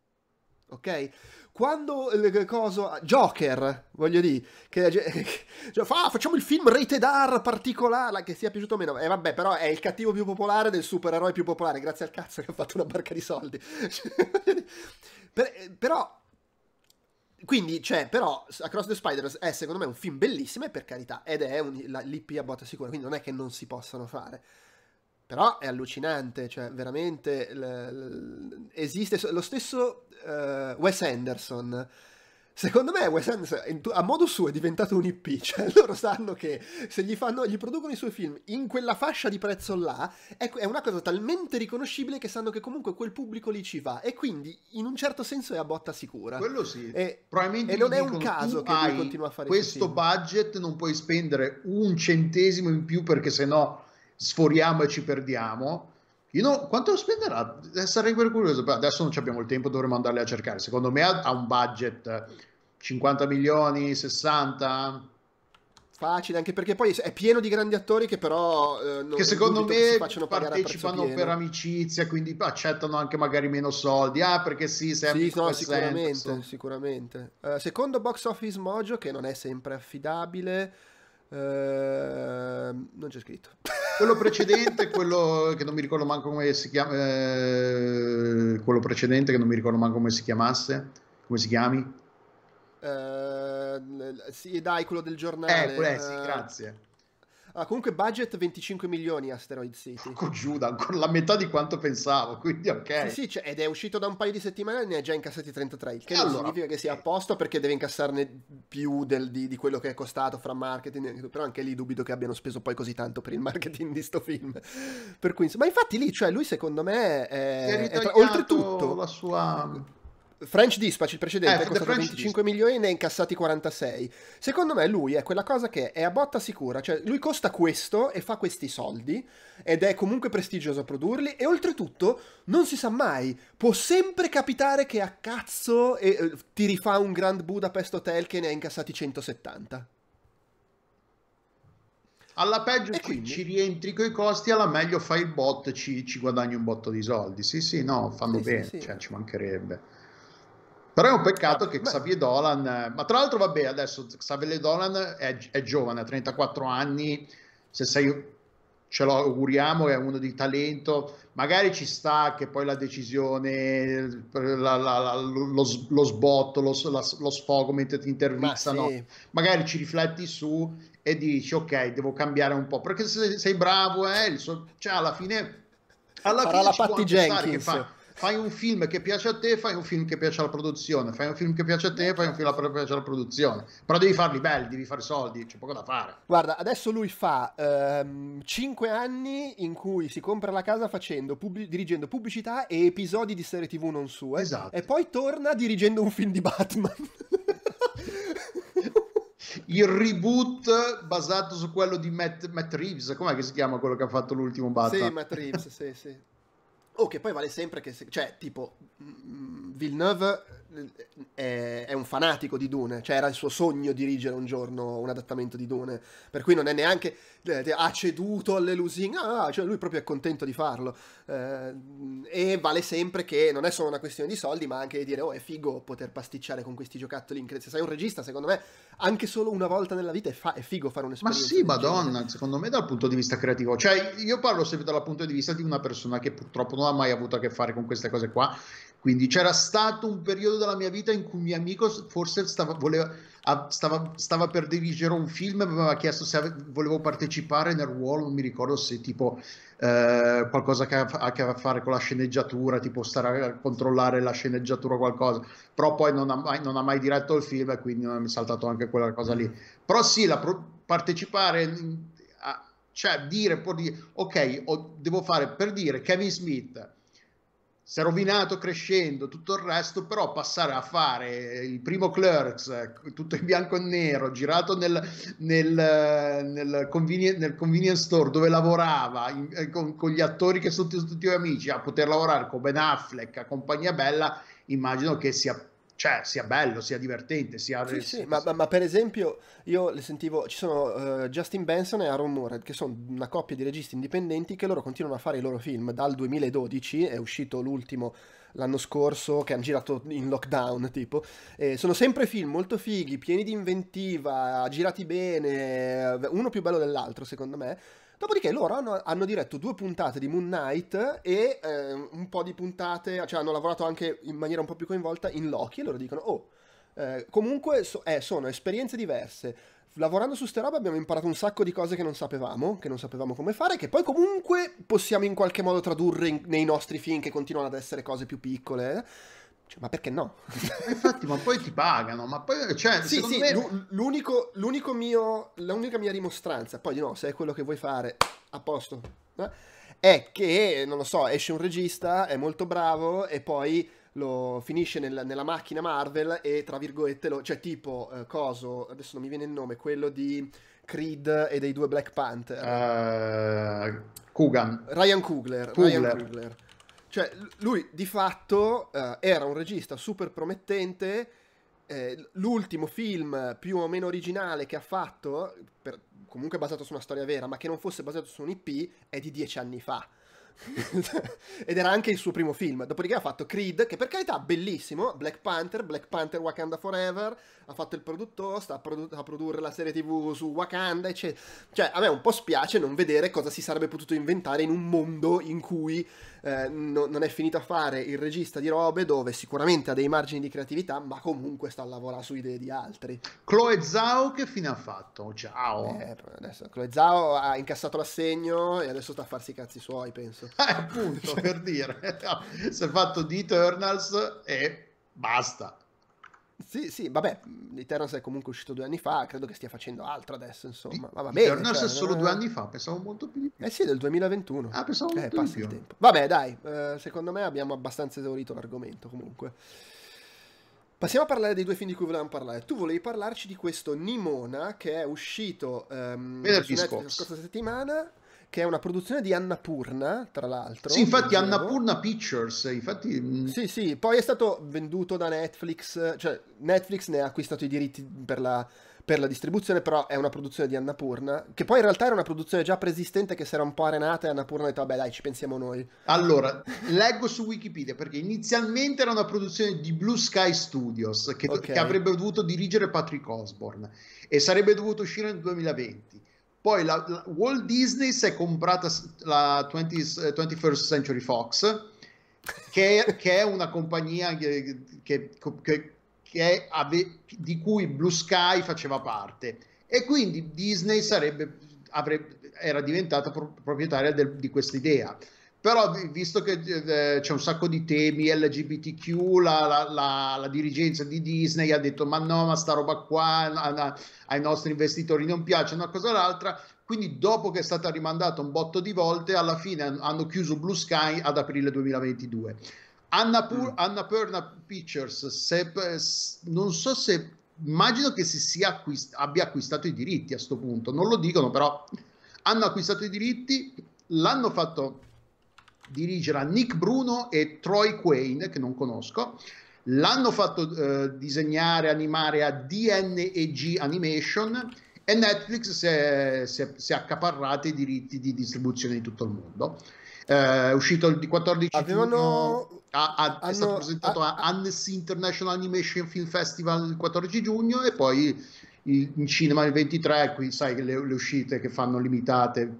S1: ok? Quando il eh, coso Joker, voglio dire, che, che cioè, fa, facciamo il film rated R particolare, che sia piaciuto o meno, e eh, vabbè, però è il cattivo più popolare del supereroe più popolare, grazie al cazzo che ha fatto una barca di soldi. per, però quindi, cioè, però, Across the Spiders è secondo me un film bellissimo e per carità, ed è un, l'IP a botta sicura, quindi non è che non si possano fare. Però è allucinante, cioè veramente l- l- esiste lo stesso uh, Wes Anderson. Secondo me Wes Anderson a modo suo è diventato un IP, cioè loro sanno che se gli, fanno, gli producono i suoi film in quella fascia di prezzo là, è, una cosa talmente riconoscibile che sanno che comunque quel pubblico lì ci va e quindi in un certo senso è a botta sicura. Quello sì, e, probabilmente e non è dicono, un caso che lui continua a fare questo
S2: budget, non puoi spendere un centesimo in più perché sennò... No sforiamo e ci perdiamo. Io non, quanto spenderà? Eh, sarei curioso, però adesso non abbiamo il tempo, dovremmo andarle a cercare. Secondo me ha, ha un budget 50 milioni, 60
S1: facile, anche perché poi è pieno di grandi attori che però eh, non, che secondo me che partecipano per
S2: amicizia, quindi accettano anche magari meno soldi. Ah, perché sì, sempre sì, no, sicuramente, senso. sicuramente.
S1: Uh, secondo Box Office Mojo, che non è sempre affidabile, uh, non c'è scritto quello precedente, quello che non mi ricordo manco come si chiama,
S2: eh, quello precedente che non mi ricordo manco come si chiamasse, come si chiami?
S1: Eh, sì, dai, quello del giornale. Eh, quello, è, eh, sì, eh. grazie. Ah, comunque budget 25 milioni Asteroid City. Con Giuda, ancora la metà di quanto pensavo, quindi ok. Sì, sì, cioè, ed è uscito da un paio di settimane e ne ha già incassati 33, il che allora, non significa che sia a posto perché deve incassarne più del, di, di, quello che è costato fra marketing, però anche lì dubito che abbiano speso poi così tanto per il marketing di sto film. Per cui, ma infatti lì, cioè, lui secondo me è... è, è tra... oltretutto... La sua French Dispatch, il precedente, eh, è costato 25 Dispatch. milioni, ne ha incassati 46. Secondo me lui è quella cosa che è a botta sicura, cioè lui costa questo e fa questi soldi ed è comunque prestigioso produrli e oltretutto non si sa mai, può sempre capitare che a cazzo e, eh, eh, ti rifà un Grand Budapest Hotel che ne ha incassati 170.
S2: Alla peggio ci, ci rientri coi costi, alla meglio fai il bot, ci, ci guadagni un botto di soldi. Sì, sì, no, fanno sì, bene, sì, sì. Cioè, ci mancherebbe. Però è un peccato ah, che beh. Xavier Dolan, ma tra l'altro vabbè, adesso Xavier Dolan è, è giovane, ha 34 anni, se sei ce lo auguriamo, è uno di talento, magari ci sta che poi la decisione, la, la, la, lo, lo, sbotto, lo, lo, sfogo mentre ti intervistano, Ma sì. magari ci rifletti su e dici ok, devo cambiare un po', perché se sei bravo, eh, so, cioè alla fine...
S1: Alla Farà fine la Patti Jenkins. Che fa,
S2: fai un film che piace a te, fai un film che piace alla produzione, fai un film che piace a te, fai un film che piace alla produzione, però devi farli belli, devi fare soldi, c'è poco da fare.
S1: Guarda, adesso lui fa ehm, 5 anni in cui si compra la casa facendo, pub- dirigendo pubblicità e episodi di serie tv non sue, esatto. e poi torna dirigendo un film di Batman. il reboot basato su quello di Matt, Matt
S2: Reeves, com'è che si chiama quello che ha fatto l'ultimo Batman? Sì,
S1: Matt Reeves, sì, sì. Oh, che poi vale sempre che... Se, cioè, tipo, mm, mm, Villeneuve è, è, un fanatico di Dune, cioè era il suo sogno dirigere un giorno un adattamento di Dune, per cui non è neanche eh, ha ceduto alle lusinghe, ah, ah, cioè lui proprio è contento di farlo eh, e vale sempre che non è solo una questione di soldi, ma anche di dire oh è figo poter pasticciare con questi giocattoli in se sei un regista, secondo me anche solo una volta nella vita è, fa- è figo fare un'esperienza. Ma sì, madonna,
S2: genere. secondo me dal punto di vista creativo, cioè io parlo sempre dal punto di vista di una persona che purtroppo non ha mai avuto a che fare con queste cose qua quindi c'era stato un periodo della mia vita in cui un mio amico forse stava, voleva, stava, stava per dirigere un film, e mi aveva chiesto se ave, volevo partecipare nel ruolo, non mi ricordo se tipo eh, qualcosa che ha, a che fare con la sceneggiatura, tipo stare a controllare la sceneggiatura o qualcosa, però poi non ha, mai, non ha, mai, diretto il film e quindi mi è saltato anche quella cosa lì. Però sì, la, partecipare in, cioè dire, può dire, ok, ho, devo fare per dire Kevin Smith si è rovinato crescendo tutto il resto, però passare a fare il primo Clerks tutto in bianco e nero, girato nel, nel, nel, convenience, nel convenience store dove lavorava in, eh, con, con, gli attori che sono tutti, tutti amici, a poter lavorare con Ben
S1: Affleck, a compagnia bella, immagino che sia cioè, sia bello, sia divertente, sia... Sì, sì, ma, ma, per esempio io le sentivo, ci sono uh, Justin Benson e Aaron Murad, che sono una coppia di registi indipendenti che loro continuano a fare i loro film dal 2012, è uscito l'ultimo l'anno scorso che hanno girato in lockdown tipo eh, sono sempre film molto fighi pieni di inventiva girati bene uno più bello dell'altro secondo me Dopodiché loro hanno, hanno, diretto due puntate di Moon Knight e eh, un po' di puntate, cioè hanno lavorato anche in maniera un po' più coinvolta in Loki e loro dicono, oh, eh, comunque so, eh, sono esperienze diverse. Lavorando su ste robe abbiamo imparato un sacco di cose che non sapevamo, che non sapevamo come fare, che poi comunque possiamo in qualche modo tradurre in, nei nostri film che continuano ad essere cose più piccole. Eh? Cioè, ma perché no? Eh, infatti, ma poi ti pagano. Ma poi, cioè, sì, sì, me... l'unico, l'unico mio, l'unica mia rimostranza, poi di no, se è quello che vuoi fare, a posto, eh, è che, non lo so, esce un regista, è molto bravo e poi lo finisce nel, nella macchina Marvel e, tra virgolette, lo, cioè tipo, eh, coso, adesso non mi viene il nome, quello di Creed e dei due Black
S2: Panther. Uh, Kugan. Ryan
S1: Coogler. Coogler. Ryan Coogler cioè, lui di fatto uh, era un regista super promettente. Eh, l'ultimo film più o meno originale che ha fatto, per, comunque basato su una storia vera, ma che non fosse basato su un IP, è di dieci anni fa. Ed era anche il suo primo film. Dopodiché ha fatto Creed, che per carità bellissimo, Black Panther, Black Panther Wakanda Forever, ha fatto il produttore, sta a, produ- a, produrre la serie tv su Wakanda, eccetera. Cioè, a me un po' spiace non vedere cosa si sarebbe potuto inventare in un mondo in cui eh, no, non è finito a fare il regista di robe dove sicuramente ha dei margini di creatività, ma comunque sta a lavorare su idee di altri. Chloe Zhao che fine ha fatto? Ciao! Eh, adesso, Chloe Zhao ha incassato l'assegno e adesso sta a farsi i cazzi suoi, penso. Eh, appunto, per dire. si è fatto di Eternals e basta. Sì, sì, vabbè, Eternos è comunque uscito due anni fa, credo che stia facendo altro adesso, insomma. Ma va bene. Eternos cioè, è solo due anni fa, pensavo molto più di più. Eh sì, del 2021. Ah, pensavo eh, molto di più. il tempo. Vabbè, dai, eh, secondo me abbiamo abbastanza esaurito l'argomento comunque. Passiamo a parlare dei due film di cui volevamo parlare. Tu volevi parlarci di questo Nimona che è uscito um, ehm, venerdì scorsa settimana che è una produzione di Annapurna, tra l'altro. Sì, infatti Annapurna
S2: Pictures,
S1: infatti... Mm, sì, sì, poi è stato venduto da Netflix, cioè Netflix ne ha acquistato i diritti per la, per la distribuzione, però è una produzione di Annapurna, che poi in realtà era una produzione già preesistente che si era un po' arenata e Annapurna ha detto vabbè dai ci pensiamo noi. Allora, leggo su
S2: Wikipedia perché inizialmente era una produzione di Blue Sky Studios che, okay. che avrebbe dovuto dirigere Patrick Osborne e sarebbe dovuto uscire nel 2020. Poi la, la Walt Disney si è comprata la 20, 21st eh, Century Fox, che, che è una compagnia che, che, che ave, di cui Blue Sky faceva parte. E quindi Disney sarebbe, avrebbe, era diventata pro, proprietaria del, di questa idea però visto che eh, eh, c'è un sacco di temi LGBTQ, la, la, la, la, dirigenza di Disney ha detto ma no, ma sta roba qua ai nostri investitori non piace una cosa o l'altra, quindi dopo che è stata rimandata un botto di volte, alla fine hanno chiuso Blue Sky ad aprile 2022. Anna, Pur- mm. Anna Perna Pictures, se, non so se immagino che si sia acquist- abbia acquistato i diritti a questo punto, non lo dicono però hanno acquistato i diritti, l'hanno fatto dirigerà Nick Bruno e Troy Quayne, che non conosco. L'hanno fatto eh, disegnare, animare a DNEG Animation e Netflix si è, si è, si è accaparrata i diritti di distribuzione di tutto il mondo. Eh, è uscito il 14 Avevano... giugno, a, a, hanno... è stato presentato a, a Annecy International Animation Film Festival il 14 giugno e poi in cinema il 23, qui sai che le, le uscite che fanno limitate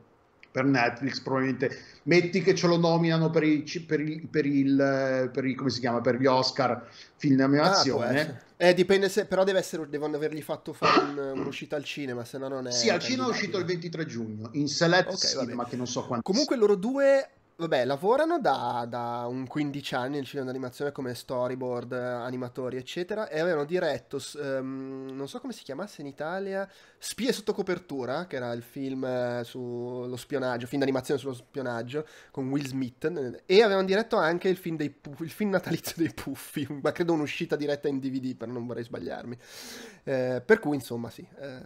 S2: per Netflix probabilmente metti che ce lo nominano per, i, per, il, per, il, per, il, come si chiama, per gli Oscar film ah, animazione ah,
S1: eh, dipende se però deve essere, devono avergli fatto fare un, un'uscita al cinema se no non è sì al cinema è uscito il 23 giugno in select okay, cinema che non so quanto comunque loro due Vabbè, lavorano da, da, un 15 anni nel cinema d'animazione come storyboard, animatori, eccetera, e avevano diretto, um, non so come si chiamasse in Italia, Spie sotto copertura, che era il film eh, sullo spionaggio, film d'animazione sullo spionaggio, con Will Smith, e avevano diretto anche il film, dei, il film natalizio dei Puffi, ma credo un'uscita diretta in DVD, per non vorrei sbagliarmi. Eh, per cui, insomma, sì, eh,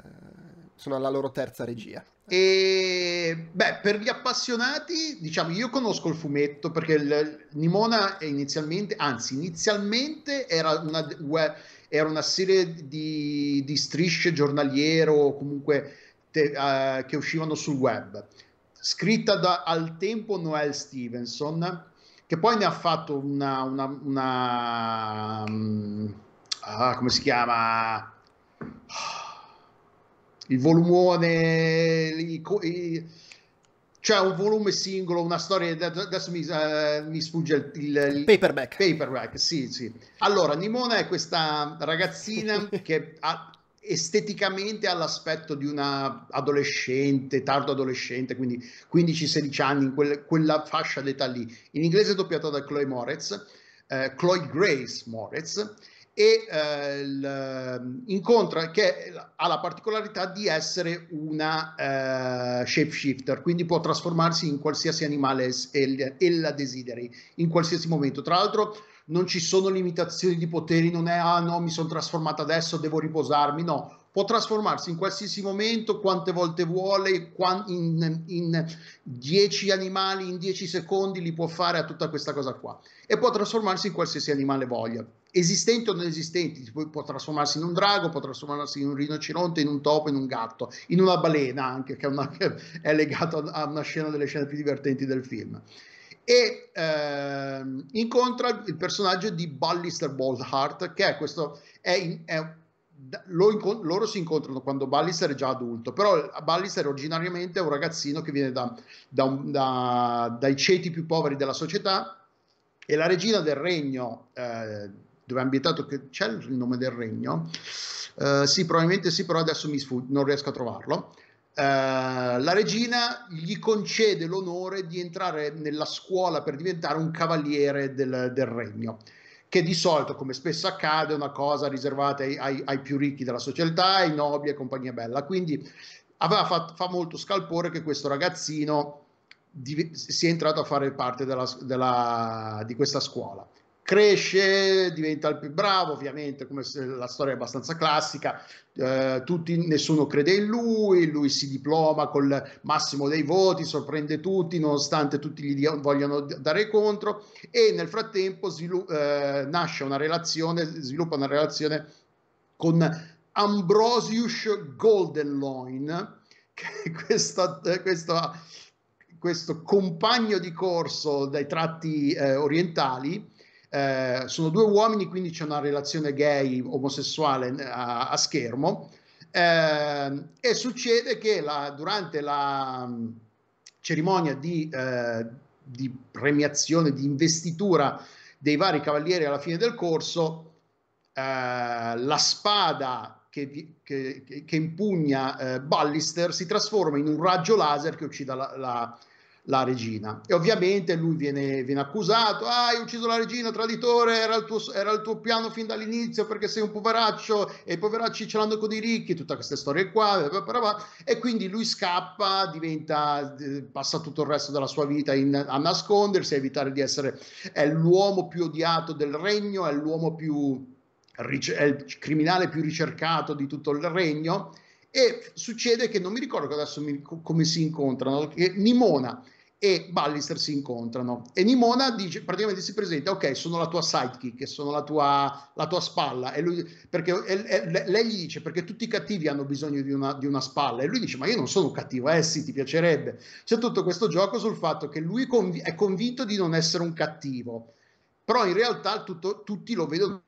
S1: sono alla loro terza regia. E
S2: beh, per gli appassionati, diciamo, io conosco il fumetto perché il, Nimona inizialmente, anzi, inizialmente era una, era una serie di, di strisce giornaliere o comunque te, uh, che uscivano sul web, scritta da al tempo Noel Stevenson, che poi ne ha fatto una, una, una um, ah, come si chiama? il volumone, i, i, cioè un volume singolo, una storia, adesso mi, uh, mi sfugge il, il, il, paperback. Paperback, sì, sì. Allora, Nimona è questa ragazzina che ha, esteticamente ha l'aspetto di una adolescente, tardo adolescente, quindi 15-16 anni, in quel, quella fascia d'età lì. In inglese è doppiata da Chloe Moritz, eh, Chloe Grace Moritz, e eh, ehm, incontra che ha la particolarità di essere una eh, shapeshifter, quindi può trasformarsi in qualsiasi animale ella desideri in qualsiasi momento. Tra l'altro non ci sono limitazioni di poteri, non è ah no, mi sono trasformata adesso, devo riposarmi, no, può trasformarsi in qualsiasi momento, quante volte vuole, in 10 animali, in 10 secondi li può fare a tutta questa cosa qua. E può trasformarsi in qualsiasi animale voglia, esistenti o non esistenti, può trasformarsi in un drago, può trasformarsi in un rinoceronte, in un topo, in un gatto, in una balena anche, che è, una, che è legata a una scena delle scene più divertenti del film e eh, incontra il personaggio di Ballister Boldheart, che è questo è, è Incont- loro si incontrano quando Ballister è già adulto, però eh, Ballister originariamente è un ragazzino che viene da, da un, da, dai ceti più poveri della società e la regina del regno, eh, dove è ambientato, che c'è il nome del regno? Eh, sì, probabilmente sì, però adesso mi sfugge, non riesco a trovarlo. Eh, la regina gli concede l'onore di entrare nella scuola per diventare un cavaliere del, del regno che di solito, come spesso accade, è una cosa riservata ai, ai, ai più ricchi della società, ai nobili e compagnia bella. Quindi aveva fatto, fa molto scalpore che questo ragazzino sia entrato a fare parte della, della, di questa scuola cresce, diventa il più bravo, ovviamente come la storia è abbastanza classica, eh, tutti, nessuno crede in lui, lui si diploma col massimo dei voti, sorprende tutti nonostante tutti gli vogliano dare contro e nel frattempo svilu- eh, nasce una relazione, sviluppa una relazione con Ambrosius Goldenloin, che questa, eh, questa, questo compagno di corso dai tratti eh, orientali, eh, sono due uomini, quindi c'è una relazione gay omosessuale eh, a, a schermo. Eh, e succede che la, durante la mm, cerimonia di, eh, di, premiazione, di investitura dei vari cavalieri alla fine del corso, eh, la spada che, che, che impugna Ballister si trasforma in un raggio laser che uccida la, la la regina. E ovviamente lui viene, viene accusato, ah hai ucciso la regina, traditore, era il, tuo, era il tuo piano fin dall'inizio perché sei un poveraccio e i poveracci ce l'hanno con i ricchi, tutte queste storie qua, e quindi lui scappa, diventa, eh, passa tutto il resto della sua vita in, a nascondersi, a evitare di essere, è l'uomo più odiato del regno, è l'uomo più è il criminale più ricercato di tutto il regno e succede che non mi ricordo adesso mi, come si incontrano, che Nimona e Ballister si incontrano e Nimona dice, praticamente si presenta, ok, sono la tua sidekick, sono la tua, la tua spalla, e lui, perché, e, e, lei gli dice perché tutti i cattivi hanno bisogno di una, di una, spalla e lui dice ma io non sono cattivo, eh sì, ti piacerebbe. C'è tutto questo gioco sul fatto che lui conv- è convinto di non essere un cattivo, però in realtà tutto, tutti lo vedono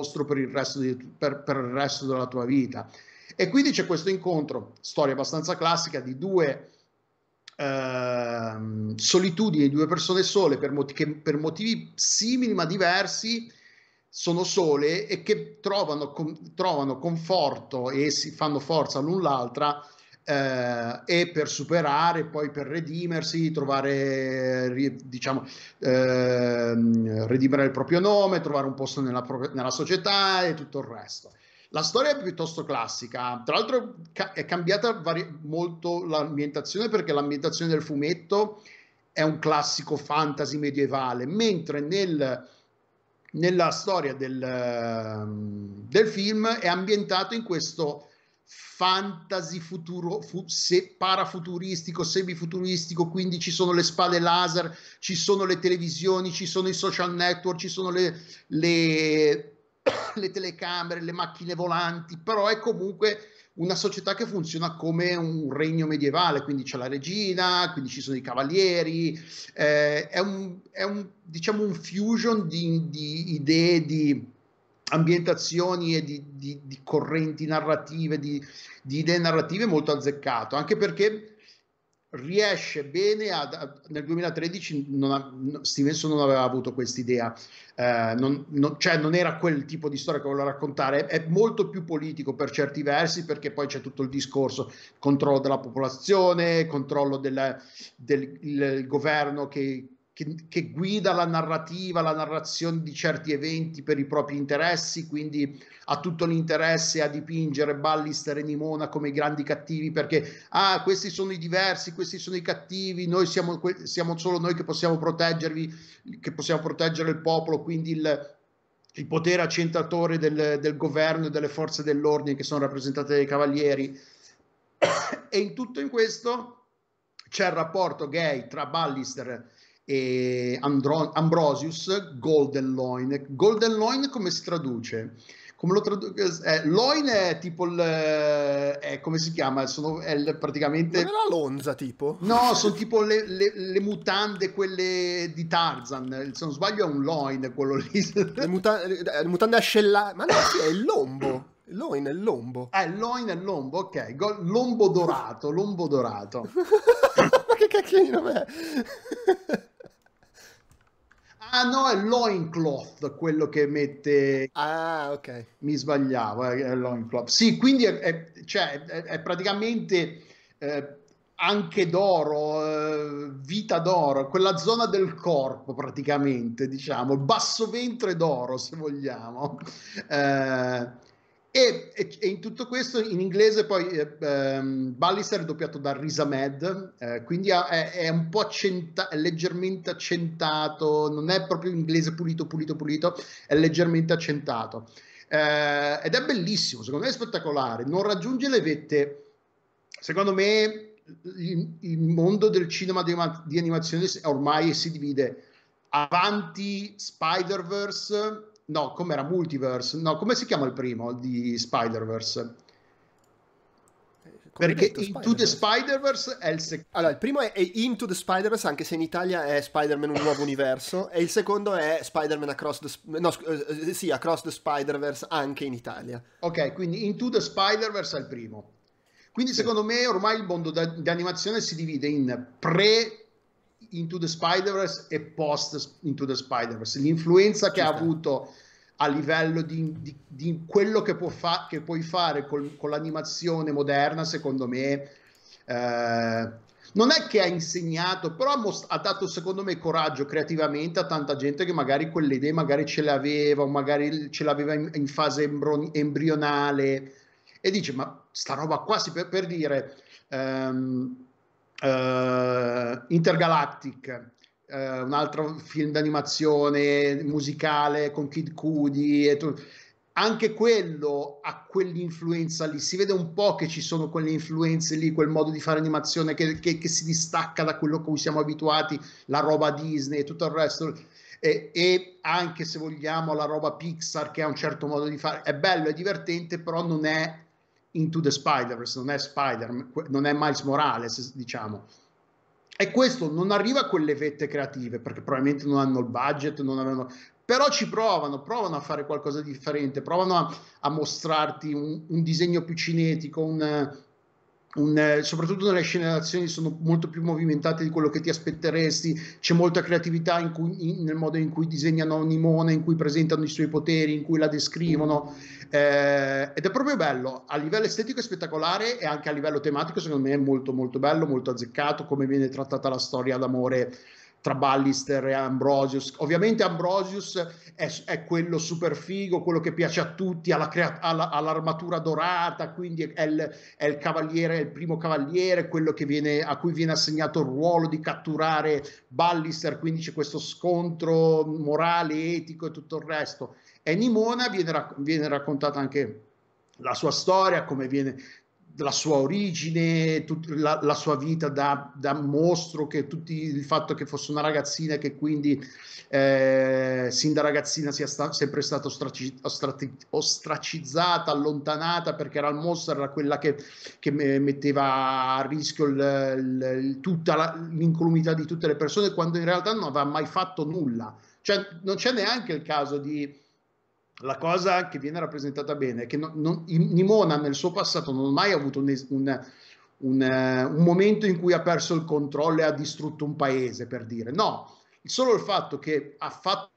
S2: mostro per il resto, di, per, per il resto della tua vita. E quindi c'è questo incontro, storia abbastanza classica, di due eh, solitudini, due persone sole per mot- che per motivi simili ma diversi sono sole e che trovano, com- trovano conforto e si fanno forza l'un l'altra eh, e per superare, poi per redimersi, trovare, diciamo, eh, redimere il proprio nome, trovare un posto nella, nella società e tutto il resto. La storia è piuttosto classica, tra l'altro è cambiata vari- molto l'ambientazione perché l'ambientazione del fumetto è un classico fantasy medievale, mentre nel, nella storia del, ehm, del, film è ambientato in questo fantasy futuro, fu, se, parafuturistico, semifuturistico, quindi ci sono le spade laser, ci sono le televisioni, ci sono i social network, ci sono le, le, le telecamere, le macchine volanti, però è comunque una società che funziona come un regno medievale, quindi c'è la regina, quindi ci sono i cavalieri, eh, è, un, è un, diciamo un fusion di, di idee, di ambientazioni e di, di, di correnti narrative, di, di, idee narrative molto azzeccato, anche perché riesce bene a, a nel 2013 non ha, Stevenson non aveva avuto quest'idea eh, non, non, cioè non era quel tipo di storia che voleva raccontare è, è, molto più politico per certi versi perché poi c'è tutto il discorso controllo della popolazione controllo del, del governo che che, che, guida la narrativa, la narrazione di certi eventi per i propri interessi, quindi ha tutto l'interesse a dipingere Ballister e Nimona come i grandi cattivi perché ah, questi sono i diversi, questi sono i cattivi, noi siamo, siamo solo noi che possiamo proteggervi, che possiamo proteggere il popolo, quindi il, il potere accentatore del, del, governo e delle forze dell'ordine che sono rappresentate dai cavalieri. E in tutto in questo c'è il rapporto gay tra Ballister e e Andro- Ambrosius Golden Loin. Golden Loin come si traduce? Come lo tradu- eh, eh loin è tipo il... Eh, come si chiama? Sono, è il, praticamente... Non è la lonza tipo? No, sono tipo le, le, le, mutande, quelle di Tarzan. Se non sbaglio è un loin quello lì. Le, muta- le mutande ascellate... Ma no, sì, è il lombo. Loin è il lombo. Ah, Loin è il lombo, ok. Go- lombo dorato, lombo dorato. Ma che cacchino è? Ah no, è loincloth quello che mette... Ah, ok. Mi sbagliavo, è, loincloth. Sì, quindi è, è, cioè, è praticamente eh, anche d'oro, eh, vita d'oro, quella zona del corpo praticamente, diciamo, il basso ventre d'oro se vogliamo. Eh, e, e, e, in tutto questo in inglese poi eh, ehm, Ballister è doppiato da Risa Med, eh, quindi è, è, un po' accenta- è leggermente accentato, non è proprio inglese pulito, pulito, pulito, è leggermente accentato. Eh, ed è bellissimo, secondo me è spettacolare, non raggiunge le vette, secondo me il, il mondo del cinema di, di animazione ormai si divide avanti Spider-Verse no, com'era Multiverse? No, come si chiama
S1: il primo di Spider-Verse? Eh, come Perché detto, Into the Spider-Verse è il secondo. Allora, il primo è Into the Spider-Verse, anche se in Italia è Spider-Man un nuovo universo, e il secondo è Spider-Man Across the, Sp- no, sc- eh, eh, sì, Across the Spider-Verse anche in Italia. Ok, quindi Into the Spider-Verse è il primo. Quindi sì. secondo me ormai il
S2: mondo di animazione si divide in pre Into the Spider-Verse e post Into the Spider-Verse, l'influenza che ha avuto a livello di, di, di quello che, fa- che, puoi fare col, con l'animazione moderna, secondo me, eh, non è che ha insegnato, però ha, most- ha, dato secondo me coraggio creativamente a tanta gente che magari quelle idee magari ce le aveva o magari ce l'aveva in, in fase embron- embrionale e dice ma sta roba qua per, per dire... Ehm, uh, Intergalactic, uh, un altro film d'animazione musicale con Kid Cudi e tutto anche quello ha quell'influenza lì, si vede un po' che ci sono quelle influenze lì, quel modo di fare animazione che, che, che si distacca da quello a cui siamo abituati, la roba Disney e tutto il resto, e, e, anche se vogliamo la roba Pixar che ha un certo modo di fare, è bello, è divertente, però non è Into the Spider-Verse, non è Spider, non è Miles Morales, diciamo. E questo non arriva a quelle vette creative, perché probabilmente non hanno il budget, non avevano... però ci provano, provano a fare qualcosa di differente, provano a, a mostrarti un, un, disegno più cinetico, un, un, eh, soprattutto nelle scene d'azione sono molto più movimentate di quello che ti aspetteresti, c'è molta creatività in cui, in, nel modo in cui disegnano Nimone, in cui presentano i suoi poteri, in cui la descrivono eh, ed è proprio bello, a livello estetico è spettacolare e anche a livello tematico secondo me è molto molto bello, molto azzeccato come viene trattata la storia d'amore tra Ballister e Ambrosius. Ovviamente Ambrosius è, è, quello super figo, quello che piace a tutti, alla crea- alla, all'armatura dorata, quindi è il, è il, cavaliere, è il primo cavaliere, quello viene, a cui viene assegnato il ruolo di catturare Ballister, quindi c'è questo scontro morale, etico e tutto il resto. E Nimona viene, rac- viene raccontata anche la sua storia, come viene la sua origine, tut- la, la, sua vita da, da mostro, che tutti, il fatto che fosse una ragazzina e che quindi eh, sin da ragazzina sia sta- sempre stata ostraci- ostracizzata, allontanata perché era il mostro, era quella che, che metteva a rischio il, il, il, tutta la, l'incolumità di tutte le persone quando in realtà non aveva mai fatto nulla. Cioè non c'è neanche il caso di la cosa che viene rappresentata bene è che non, non, Nimona nel suo passato non ha mai avuto un, un, un, eh, un, momento in cui ha perso il controllo e ha distrutto un paese, per dire. No, solo il fatto che ha fatto,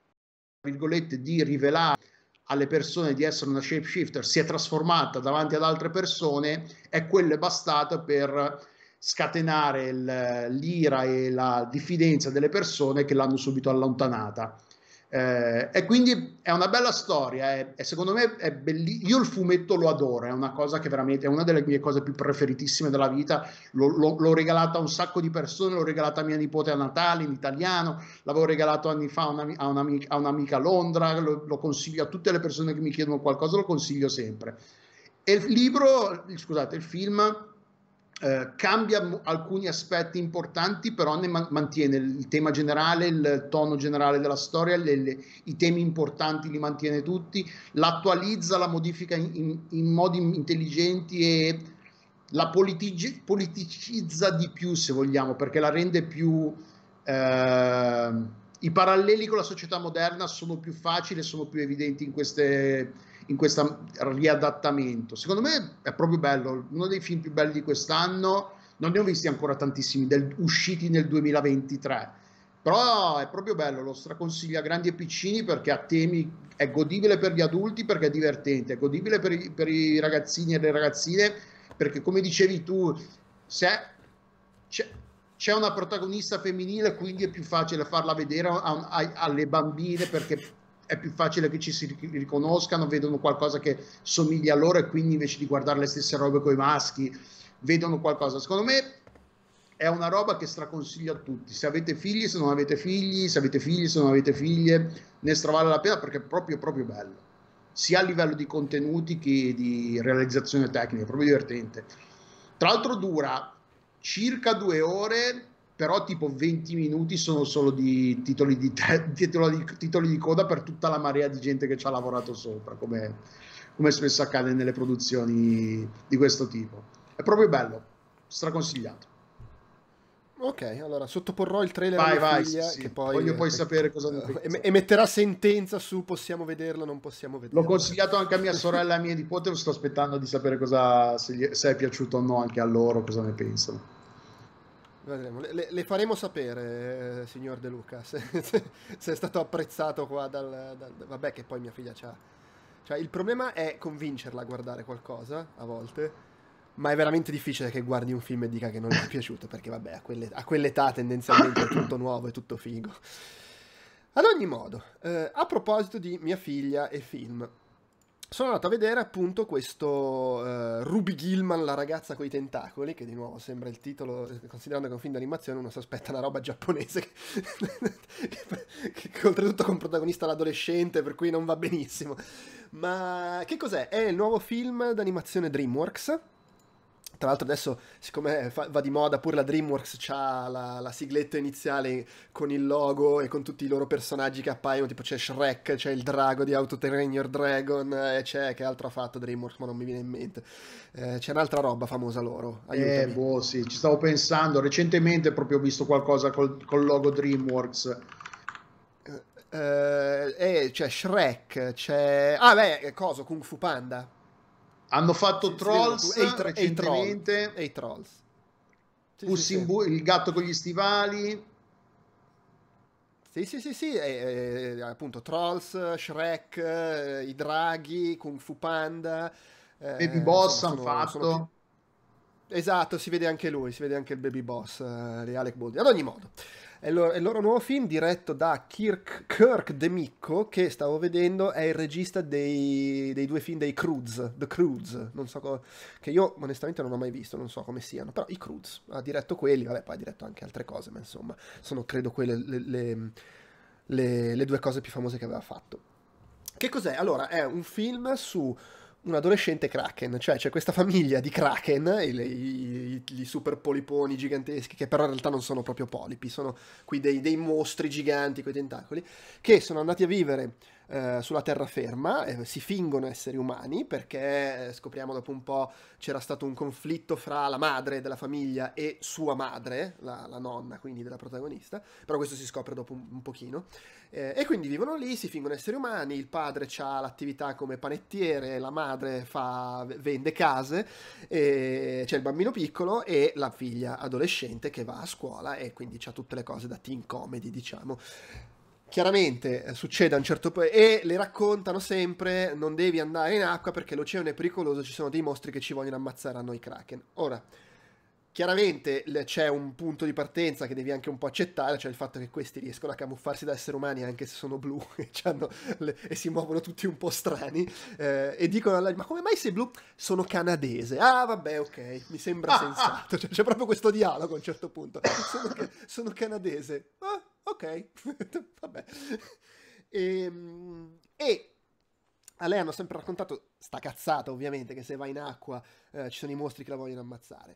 S2: virgolette, di rivelare alle persone di essere una shapeshifter, si è trasformata davanti ad altre persone, è quello è bastato per scatenare il, l'ira e la diffidenza delle persone che l'hanno subito allontanata. Eh, e quindi è una bella storia, è, eh. è secondo me è bellissimo. Io il fumetto lo adoro, è una cosa che veramente è una delle mie cose più preferitissime della vita. Lo, lo, l'ho regalata a un sacco di persone, l'ho regalata a mia nipote a Natale in italiano, l'avevo regalato anni fa a, una, a, un'amica, a un'amica, a Londra, lo, lo consiglio a tutte le persone che mi chiedono qualcosa, lo consiglio sempre. E il libro, scusate, il film eh, cambia alcuni aspetti importanti, però ne man- mantiene il tema generale, il tono generale della storia, le, le, i temi importanti li mantiene tutti, l'attualizza, la modifica in, in, in modi intelligenti e la politici- politicizza di più, se vogliamo, perché la rende più... Eh, I paralleli con la società moderna sono più facili, sono più evidenti in queste in questo riadattamento. Secondo me è proprio bello, uno dei film più belli di quest'anno, non ne ho visti ancora tantissimi, del, usciti nel 2023, però è proprio bello, lo straconsiglio a grandi e piccini perché ha temi, è godibile per gli adulti perché è divertente, è godibile per i, per i ragazzini e le ragazzine perché come dicevi tu, se c'è, c'è una protagonista femminile quindi è più facile farla vedere a, a, alle bambine perché è più facile che ci si riconoscano, vedono qualcosa che somiglia a loro e quindi invece di guardare le stesse robe con i maschi, vedono qualcosa. Secondo me è una roba che straconsiglio a tutti. Se avete figli, se non avete figli, se avete figli, se non avete figlie, ne stravale la pena perché è proprio, proprio bello. Sia a livello di contenuti che di realizzazione tecnica, è proprio divertente. Tra l'altro dura circa due ore però tipo 20 minuti sono solo di titoli di, te- titoli di, titoli di coda per tutta la marea di gente che ci ha lavorato sopra, come, come spesso accade nelle produzioni di questo tipo. È proprio bello, straconsigliato.
S1: Ok, allora sottoporrò il trailer vai, vai, figlia, sì, sì. Poi, voglio poi sapere cosa ne pensa. E metterà sentenza su possiamo vederlo, non possiamo vederlo. L'ho consigliato anche a mia sorella
S2: e a mia nipote, sto aspettando di sapere cosa, se, gli, se è piaciuto o no anche a loro, cosa ne pensano.
S1: Le, le, faremo sapere, eh, signor De Luca, se, se, se, è stato apprezzato qua dal, dal, Vabbè che poi mia figlia c'ha... Cioè, il problema è convincerla a guardare qualcosa, a volte, ma è veramente difficile che guardi un film e dica che non gli è piaciuto, perché vabbè, a, quelle, a quell'età tendenzialmente è tutto nuovo, e tutto figo. Ad ogni modo, eh, a proposito di mia figlia e film, sono andato a vedere appunto questo uh, Ruby Gilman, la ragazza coi tentacoli, che di nuovo sembra il titolo, eh, considerando che è un film d'animazione, uno si aspetta una roba giapponese, che, che, che, che oltretutto con protagonista l'adolescente, per cui non va benissimo. Ma che cos'è? È il nuovo film d'animazione DreamWorks, tra l'altro adesso, siccome fa, va di moda pure la DreamWorks, c'ha la, la, sigletta iniziale con il logo e con tutti i loro personaggi che appaiono, tipo c'è Shrek, c'è il drago di Autoterrain Your Dragon, e eh, c'è che altro ha fatto DreamWorks, ma non mi viene in mente. Eh, c'è un'altra roba famosa loro. Aiutami. Eh,
S2: boh, sì, ci stavo pensando. Recentemente proprio ho visto qualcosa col, col logo DreamWorks.
S1: Eh, eh, eh c'è Shrek, c'è... Ah beh, cosa Kung Fu Panda. Hanno fatto Trolls e tro- recentemente. E i Trolls. Sì, sì, sì. Bu- il gatto con gli stivali. Sì, sì, sì, sì, e, e, appunto Trolls, Shrek, eh, i draghi, Kung Fu Panda. Eh, Baby Boss hanno fatto. Sono... Esatto, si vede anche lui, si vede anche il Baby Boss eh, di Alec Baldwin. Ad ogni modo. È il, loro, è il loro nuovo film diretto da Kirk, Kirk De Micco, che stavo vedendo è il regista dei, dei due film dei Cruz, The Cruz, non so co- che io onestamente non ho mai visto, non so come siano, però i Cruz, ha diretto quelli, vabbè poi ha diretto anche altre cose, ma insomma sono credo quelle le, le, le, le due cose più famose che aveva fatto. Che cos'è? Allora, è un film su un adolescente kraken, cioè c'è questa famiglia di kraken, i, i, i, super poliponi giganteschi, che però in realtà non sono proprio polipi, sono qui dei, dei mostri giganti con i tentacoli, che sono andati a vivere eh, sulla terraferma, eh, si fingono esseri umani perché eh, scopriamo dopo un po' c'era stato un conflitto fra la madre della famiglia e sua madre, la, la nonna quindi della protagonista, però questo si scopre dopo un, un pochino. Eh, e quindi vivono lì, si fingono esseri umani, il padre ha l'attività come panettiere, la madre fa, vende case, c'è il bambino piccolo e la figlia adolescente che va a scuola e quindi ha tutte le cose da teen comedy diciamo chiaramente eh, succede a un certo punto e le raccontano sempre non devi andare in acqua perché l'oceano è pericoloso, ci sono dei mostri che ci vogliono ammazzare a noi kraken. Ora, chiaramente c'è un punto di partenza che devi anche un po' accettare, cioè il fatto che questi riescono a camuffarsi da esseri umani anche se sono blu le, e, si muovono tutti un po' strani eh, e dicono alla, ma come mai sei blu? Sono canadese. Ah vabbè ok, mi sembra ah, ah, ah. sensato. Cioè, c'è proprio questo dialogo a un certo punto. Sono, sono canadese. Ah ok, vabbè. Ehm, e, e a lei hanno sempre raccontato sta cazzata ovviamente che se va in acqua eh, ci sono i mostri che la vogliono ammazzare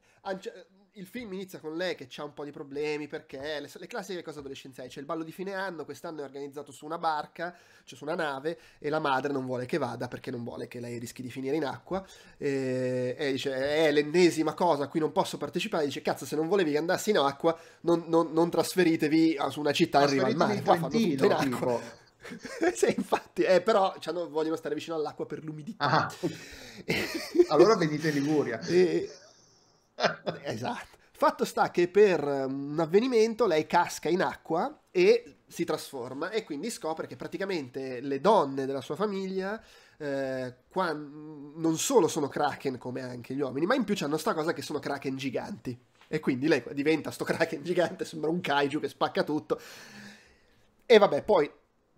S1: il film inizia con lei che ha un po' di problemi perché le, le classiche cose adolescenziali c'è il ballo di fine anno quest'anno è organizzato su una barca cioè su una nave e la madre non vuole che vada perché non vuole che lei rischi di finire in acqua e, e dice eh, è l'ennesima cosa a cui non posso partecipare dice cazzo se non volevi che andassi in acqua non, non, non trasferitevi su una città in riva al mare qua fanno tutto in acqua tipo sì, infatti, eh, però cioè, vogliono stare vicino all'acqua per l'umidità. Ah,
S2: allora venite in Liguria. E...
S1: esatto. Fatto sta che per um, un avvenimento lei casca in acqua e si trasforma e quindi scopre che praticamente le donne della sua famiglia eh, qua, non solo sono kraken come anche gli uomini, ma in più hanno sta cosa che sono kraken giganti. E quindi lei diventa sto kraken gigante, sembra un kaiju che spacca tutto. E vabbè, poi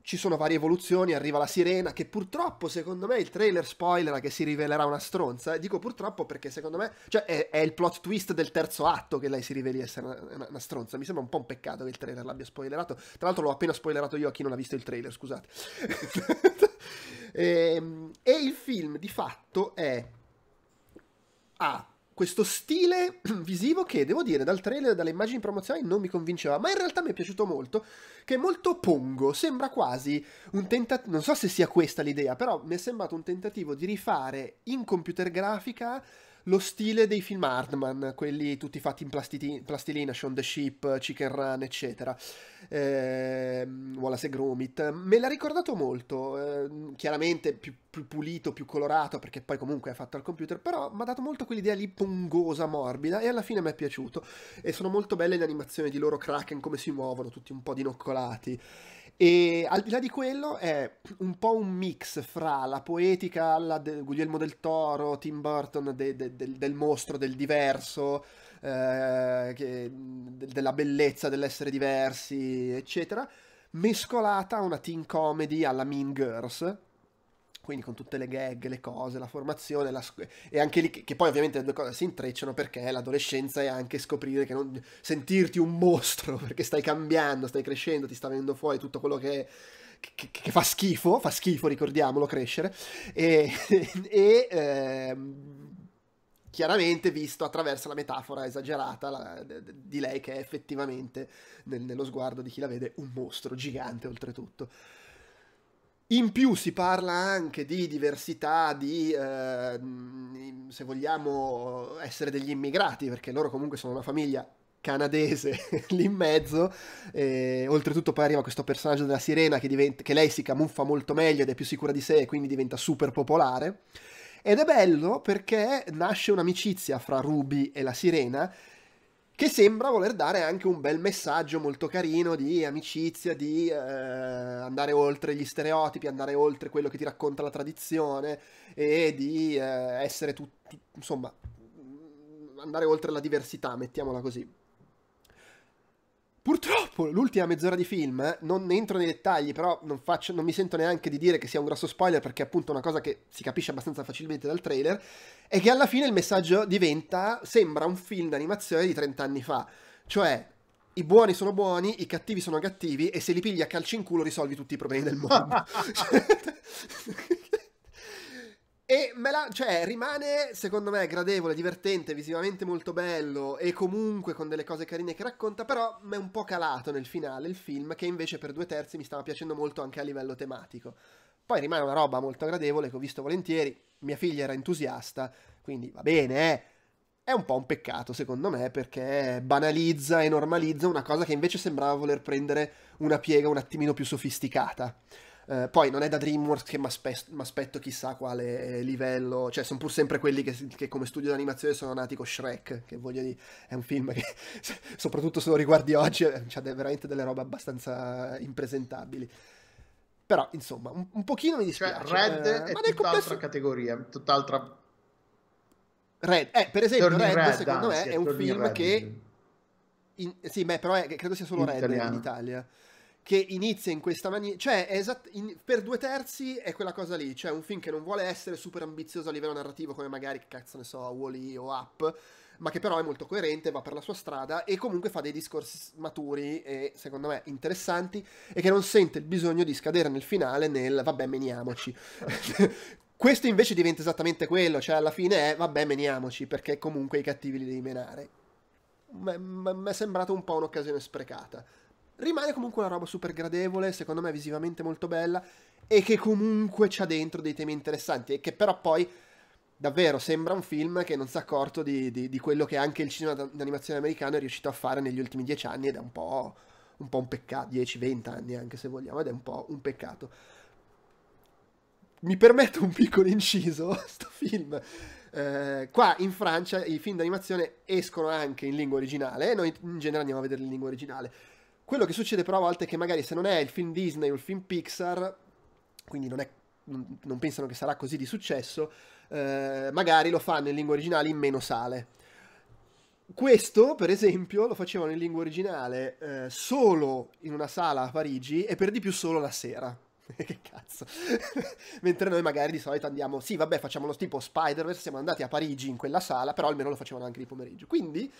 S1: ci sono varie evoluzioni, arriva la sirena, che purtroppo secondo me il trailer spoiler che si rivelerà una stronza, dico purtroppo perché secondo me, cioè è, è il plot twist del terzo atto che lei si riveli essere una, una, una, stronza, mi sembra un po' un peccato che il trailer l'abbia spoilerato, tra l'altro l'ho appena spoilerato io a chi non ha visto il trailer, scusate. e, ehm, e il film di fatto è... ah, questo stile visivo che, devo dire, dal trailer e dalle immagini promozionali non mi convinceva, ma in realtà mi è piaciuto molto, che è molto pongo, sembra quasi un tentativo, non so se sia questa l'idea, però mi è sembrato un tentativo di rifare in computer grafica lo stile dei film Hardman, quelli tutti fatti in plastilina, plastilina Shaun the Sheep, Chicken Run, eccetera, eh, Wallace e Gromit. Me l'ha ricordato molto, eh, chiaramente più, più, pulito, più colorato, perché poi comunque è fatto al computer, però mi ha dato molto quell'idea lì pongosa, morbida, e alla fine mi è piaciuto. E sono molto belle le animazioni di loro Kraken, come si muovono, tutti un po' dinoccolati. E al di là di quello è un po' un mix fra la poetica alla de- Guglielmo del Toro, Tim Burton, de- de- del, del, mostro, del diverso, eh, che, de, della bellezza dell'essere diversi, eccetera, mescolata a una teen comedy alla Mean Girls, quindi con tutte le gag, le cose, la formazione, la e anche lì che, che, poi ovviamente le due cose si intrecciano perché l'adolescenza è anche scoprire che non sentirti un mostro perché stai cambiando, stai crescendo, ti sta venendo fuori tutto quello che, che, che fa schifo, fa schifo ricordiamolo crescere e, e ehm chiaramente visto attraverso la metafora esagerata la, di lei che è effettivamente nel, nello sguardo di chi la vede un mostro gigante oltretutto. In più si parla anche di diversità, di eh, se vogliamo essere degli immigrati, perché loro comunque sono una famiglia canadese lì in mezzo. E, oltretutto poi arriva questo personaggio della sirena che, diventa, che lei si camuffa molto meglio ed è più sicura di sé e quindi diventa super popolare. Ed è bello perché nasce un'amicizia fra Ruby e la sirena che sembra voler dare anche un bel messaggio molto carino di amicizia, di eh, andare oltre gli stereotipi, andare oltre quello che ti racconta la tradizione e di eh, essere tutti, insomma, andare oltre la diversità, mettiamola così. Purtroppo l'ultima mezz'ora di film, eh, non entro nei dettagli, però non, faccio, non mi sento neanche di dire che sia un grosso spoiler perché è appunto una cosa che si capisce abbastanza facilmente dal trailer, è che alla fine il messaggio diventa, sembra un film d'animazione di 30 anni fa. Cioè, i buoni sono buoni, i cattivi sono cattivi e se li pigli a calci in culo risolvi tutti i problemi del mondo. E me la, cioè, rimane secondo me gradevole, divertente, visivamente molto bello e comunque con delle cose carine che racconta, però mi è un po' calato nel finale il film, che invece per due terzi mi stava piacendo molto anche a livello tematico. Poi rimane una roba molto gradevole che ho visto volentieri, mia figlia era entusiasta, quindi va bene, eh. È un po' un peccato secondo me perché banalizza e normalizza una cosa che invece sembrava voler prendere una piega un attimino più sofisticata. Eh, poi non è da DreamWorks che mi aspetto chissà quale eh, livello, cioè sono pur sempre quelli che, che come studio d'animazione sono nati con Shrek, che voglio dire, è un film che soprattutto se lo riguardi oggi eh, ha veramente delle robe abbastanza impresentabili però insomma un, un, pochino mi cioè, dispiace cioè, Red eh, è tutt'altra complesso... categoria
S2: tutt'altra Red eh, per esempio Red, Red, secondo anzi, me è, è un film Red. che
S1: in... sì beh, però è, credo sia solo in Red italiano. in Italia che inizia in questa maniera, cioè esatt- in, per due terzi è quella cosa lì, cioè un film che non vuole essere super ambizioso a livello narrativo come magari, che cazzo ne so, Wally o Up, ma che però è molto coerente, va per la sua strada e comunque fa dei discorsi maturi e secondo me interessanti e che non sente il bisogno di scadere nel finale nel vabbè meniamoci. Questo invece diventa esattamente quello, cioè alla fine è vabbè meniamoci perché comunque i cattivi li devi menare. Mi è sembrato un po' un'occasione sprecata rimane comunque una roba super gradevole, secondo me visivamente molto bella e che comunque c'ha dentro dei temi interessanti e che però poi davvero sembra un film che non si è accorto di, di, di quello che anche il cinema d'animazione americano è riuscito a fare negli ultimi dieci anni ed è un po' un, un peccato, 10-20 anni anche se vogliamo, ed è un po' un peccato. Mi permetto un piccolo inciso, sto film. Eh, qua in Francia i film d'animazione escono anche in lingua originale e noi in genere andiamo a vederli in lingua originale quello che succede però a volte è che magari se non è il film Disney o il film Pixar, quindi non, è, non pensano che sarà così di successo, eh, magari lo fanno in lingua originale in meno sale. Questo, per esempio, lo facevano in lingua originale eh, solo in una sala a Parigi e per di più solo la sera. che cazzo. Mentre noi magari di solito andiamo, sì, vabbè, facciamo lo tipo Spider-Verse, siamo andati a Parigi in quella sala, però almeno lo facevano anche di pomeriggio. Quindi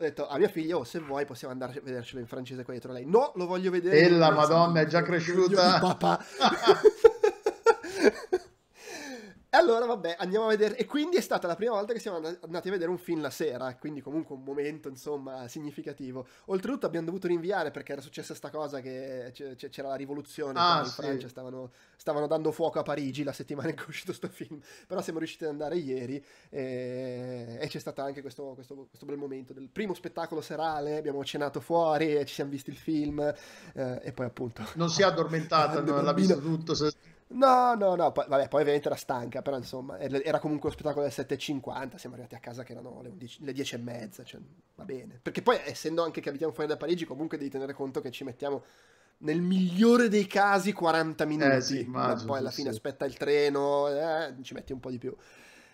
S1: ho detto a mia figlia, oh, se vuoi possiamo andare a vedercelo in francese qua dietro. Lei, no, lo voglio vedere. E la madonna è già
S2: cresciuta. Papà.
S1: allora vabbè, andiamo a vedere. E quindi è stata la prima volta che siamo andati a vedere un film la sera, quindi comunque un momento, insomma, significativo. Oltretutto abbiamo dovuto rinviare perché era successa questa cosa che c'era la rivoluzione ah, in sì. Francia, stavano, stavano, dando fuoco a Parigi la settimana in cui è uscito questo film. Però siamo riusciti ad andare ieri e, e c'è stato anche questo, questo, questo, bel momento del primo spettacolo serale, abbiamo cenato fuori, ci siamo visti il film eh, e poi appunto... Non si è addormentata, non l'ha visto tutto... Se No, no, no, poi, vabbè, poi ovviamente era stanca, però insomma, era comunque lo spettacolo alle 7.50, siamo arrivati a casa che erano le, 11, le mezza, cioè va bene. Perché poi, essendo anche che abitiamo fuori da Parigi, comunque devi tenere conto che ci mettiamo nel migliore dei casi 40 eh, minuti, eh, sì, immagino, poi alla fine sì. aspetta il treno, eh, ci metti un po' di più.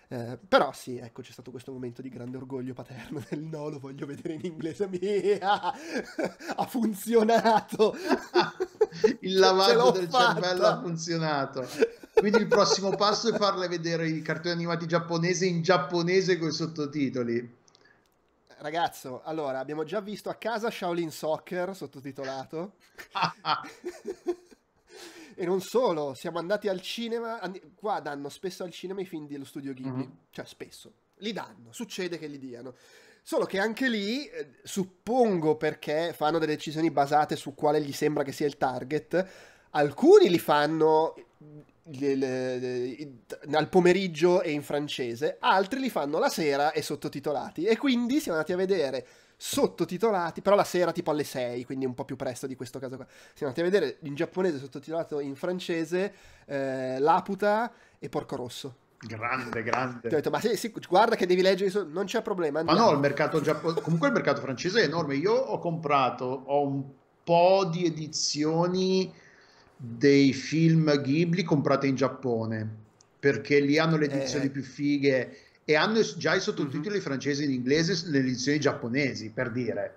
S1: Eh, però sì, ecco, c'è stato questo momento di grande orgoglio paterno del no, lo voglio vedere in inglese, mia! ha funzionato! il lavaggio del fatta. cervello ha
S2: funzionato. Quindi il prossimo passo è farle vedere i cartoni animati giapponesi in giapponese con i sottotitoli.
S1: Ragazzo, allora abbiamo già visto a casa Shaolin Soccer sottotitolato. e non solo, siamo andati al cinema. Qua danno spesso al cinema i film dello studio Ghibli, mm-hmm. cioè spesso li danno, succede che li diano. Solo che anche lì, eh, suppongo perché fanno delle decisioni basate su quale gli sembra che sia il target, alcuni li fanno eh, al pomeriggio e in francese, altri li fanno la sera e sottotitolati. E quindi siamo andati a vedere sottotitolati, però la sera tipo alle 6, quindi un po' più presto di questo caso qua. Siamo andati a vedere in giapponese sottotitolato in francese eh, Laputa e Porco Rosso.
S2: Grande, grande. Ti ho detto, ma
S1: sì, sì, guarda che devi leggere, non c'è problema. Andiamo. Ma no, il mercato
S2: giapponese, comunque il mercato francese è enorme. Io ho comprato, ho un po' di edizioni dei film Ghibli comprate in Giappone, perché lì hanno le edizioni eh. più fighe e hanno già mhm. i sottotitoli mm-hmm. francesi e in inglese le edizioni giapponesi, per
S1: dire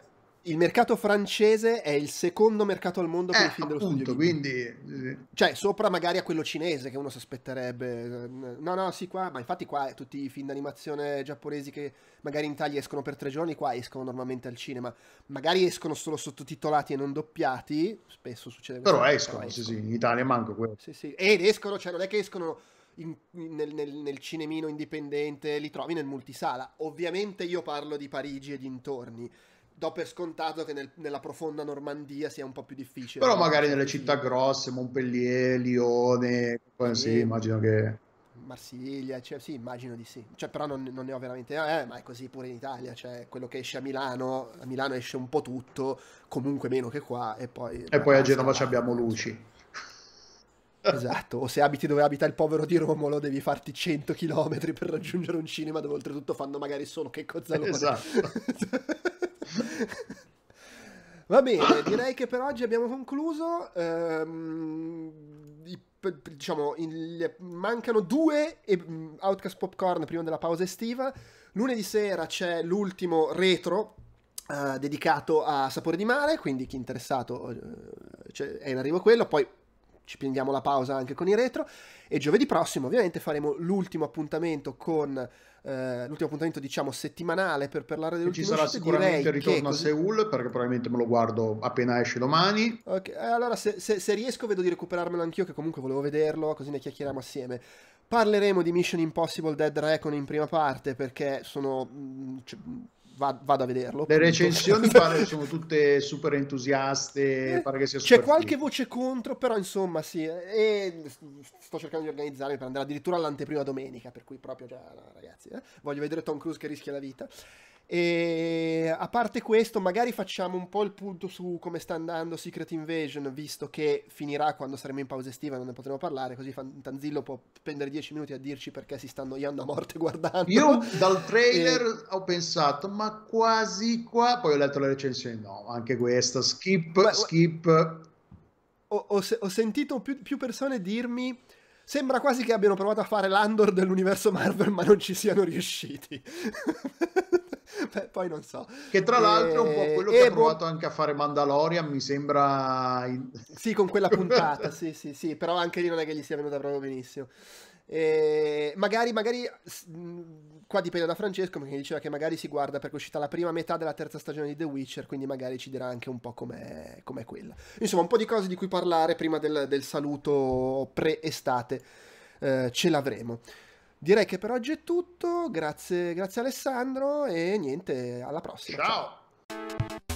S1: il mercato francese è il secondo mercato al mondo per eh, i film dello appunto, studio quindi...
S2: Eh,
S1: cioè, sopra magari a quello cinese che uno si aspetterebbe. No, no, sì, qua, ma infatti qua tutti i film d'animazione giapponesi che magari in Italia escono per tre giorni, qua escono normalmente al cinema. Magari escono solo sottotitolati e non doppiati, spesso succede. Però escono, però escono,
S2: sì, sì, in Italia manco quello. Sì, sì,
S1: ed escono, cioè non è che escono... In, nel, nel, nel, cinemino indipendente, li trovi nel multisala. Ovviamente io parlo di Parigi e dintorni do per scontato che nel, nella profonda Normandia sia un po' più difficile. Però magari nelle
S2: città grosse, Montpellier, Lione, poi, sì immagino che...
S1: Marsiglia, cioè, sì, immagino di sì. Cioè, però non, non, ne ho veramente... Eh, eh, ma è così pure in Italia, cioè quello che esce a Milano, a Milano esce un po' tutto, comunque meno che qua, e poi... E poi a Genova ci
S2: abbiamo luci.
S1: Esatto, o se abiti dove abita il povero di Romolo devi farti 100 km per raggiungere un cinema dove oltretutto fanno magari solo che cosa Esatto. Va bene, direi che per oggi abbiamo concluso. Ehm, i, diciamo, il, mancano due e, mm, Outcast Popcorn prima della pausa estiva. Lunedì sera c'è l'ultimo retro Uh, dedicato a Sapore di Mare, quindi chi è interessato uh, cioè, è in arrivo quello, poi ci prendiamo la pausa anche con i retro e giovedì prossimo ovviamente faremo l'ultimo appuntamento con eh, l'ultimo appuntamento diciamo settimanale per parlare dell'ultimo ci sarà uscite. sicuramente Direi il ritorno a Seul perché probabilmente
S2: me lo guardo appena esce domani
S1: ok eh, allora se, se, se riesco vedo di recuperarmelo anch'io che comunque volevo vederlo così ne chiacchieriamo assieme Parleremo di Mission Impossible Dead Recon in prima parte perché sono mm, cioè, vado a vederlo. Le recensioni pare
S2: sono diciamo, tutte super entusiaste. pare che sia super C'è qualche figo.
S1: voce contro, però insomma sì. E sto cercando di organizzarmi per andare addirittura all'anteprima domenica, per cui proprio già, cioè, ragazzi, eh, voglio vedere Tom Cruise che rischia la vita. E a parte questo, magari facciamo un po' il punto su come sta andando Secret Invasion, visto che finirà quando saremo in pausa estiva, non ne potremo parlare, così Tanzillo può spendere dieci minuti a dirci perché si sta annoiando a morte guardando. Io dal trailer e... ho pensato, ma quasi qua, poi ho
S2: letto la recensione, no, anche questa, skip, Beh, skip.
S1: Ho, ho, ho sentito più, più persone dirmi Sembra quasi che abbiano provato a fare l'Andor dell'universo Marvel, ma non ci siano riusciti. Beh, poi non so. Che tra l'altro è un po' eh, quello che ha provato
S2: anche a fare Mandalorian, mi sembra... Sì, con quella puntata,
S1: sì, sì, sì, però anche lì non è che gli sia venuta proprio benissimo. E eh, magari, magari qua dipende da Francesco perché diceva che magari si guarda perché è uscita la prima metà della terza stagione di The Witcher, quindi magari ci dirà anche un po' com'è, com'è quella. Insomma, un po' di cose di cui parlare prima del, del saluto pre-estate eh, ce l'avremo. Direi che per oggi è tutto, grazie, grazie Alessandro e niente, alla prossima. ciao. ciao.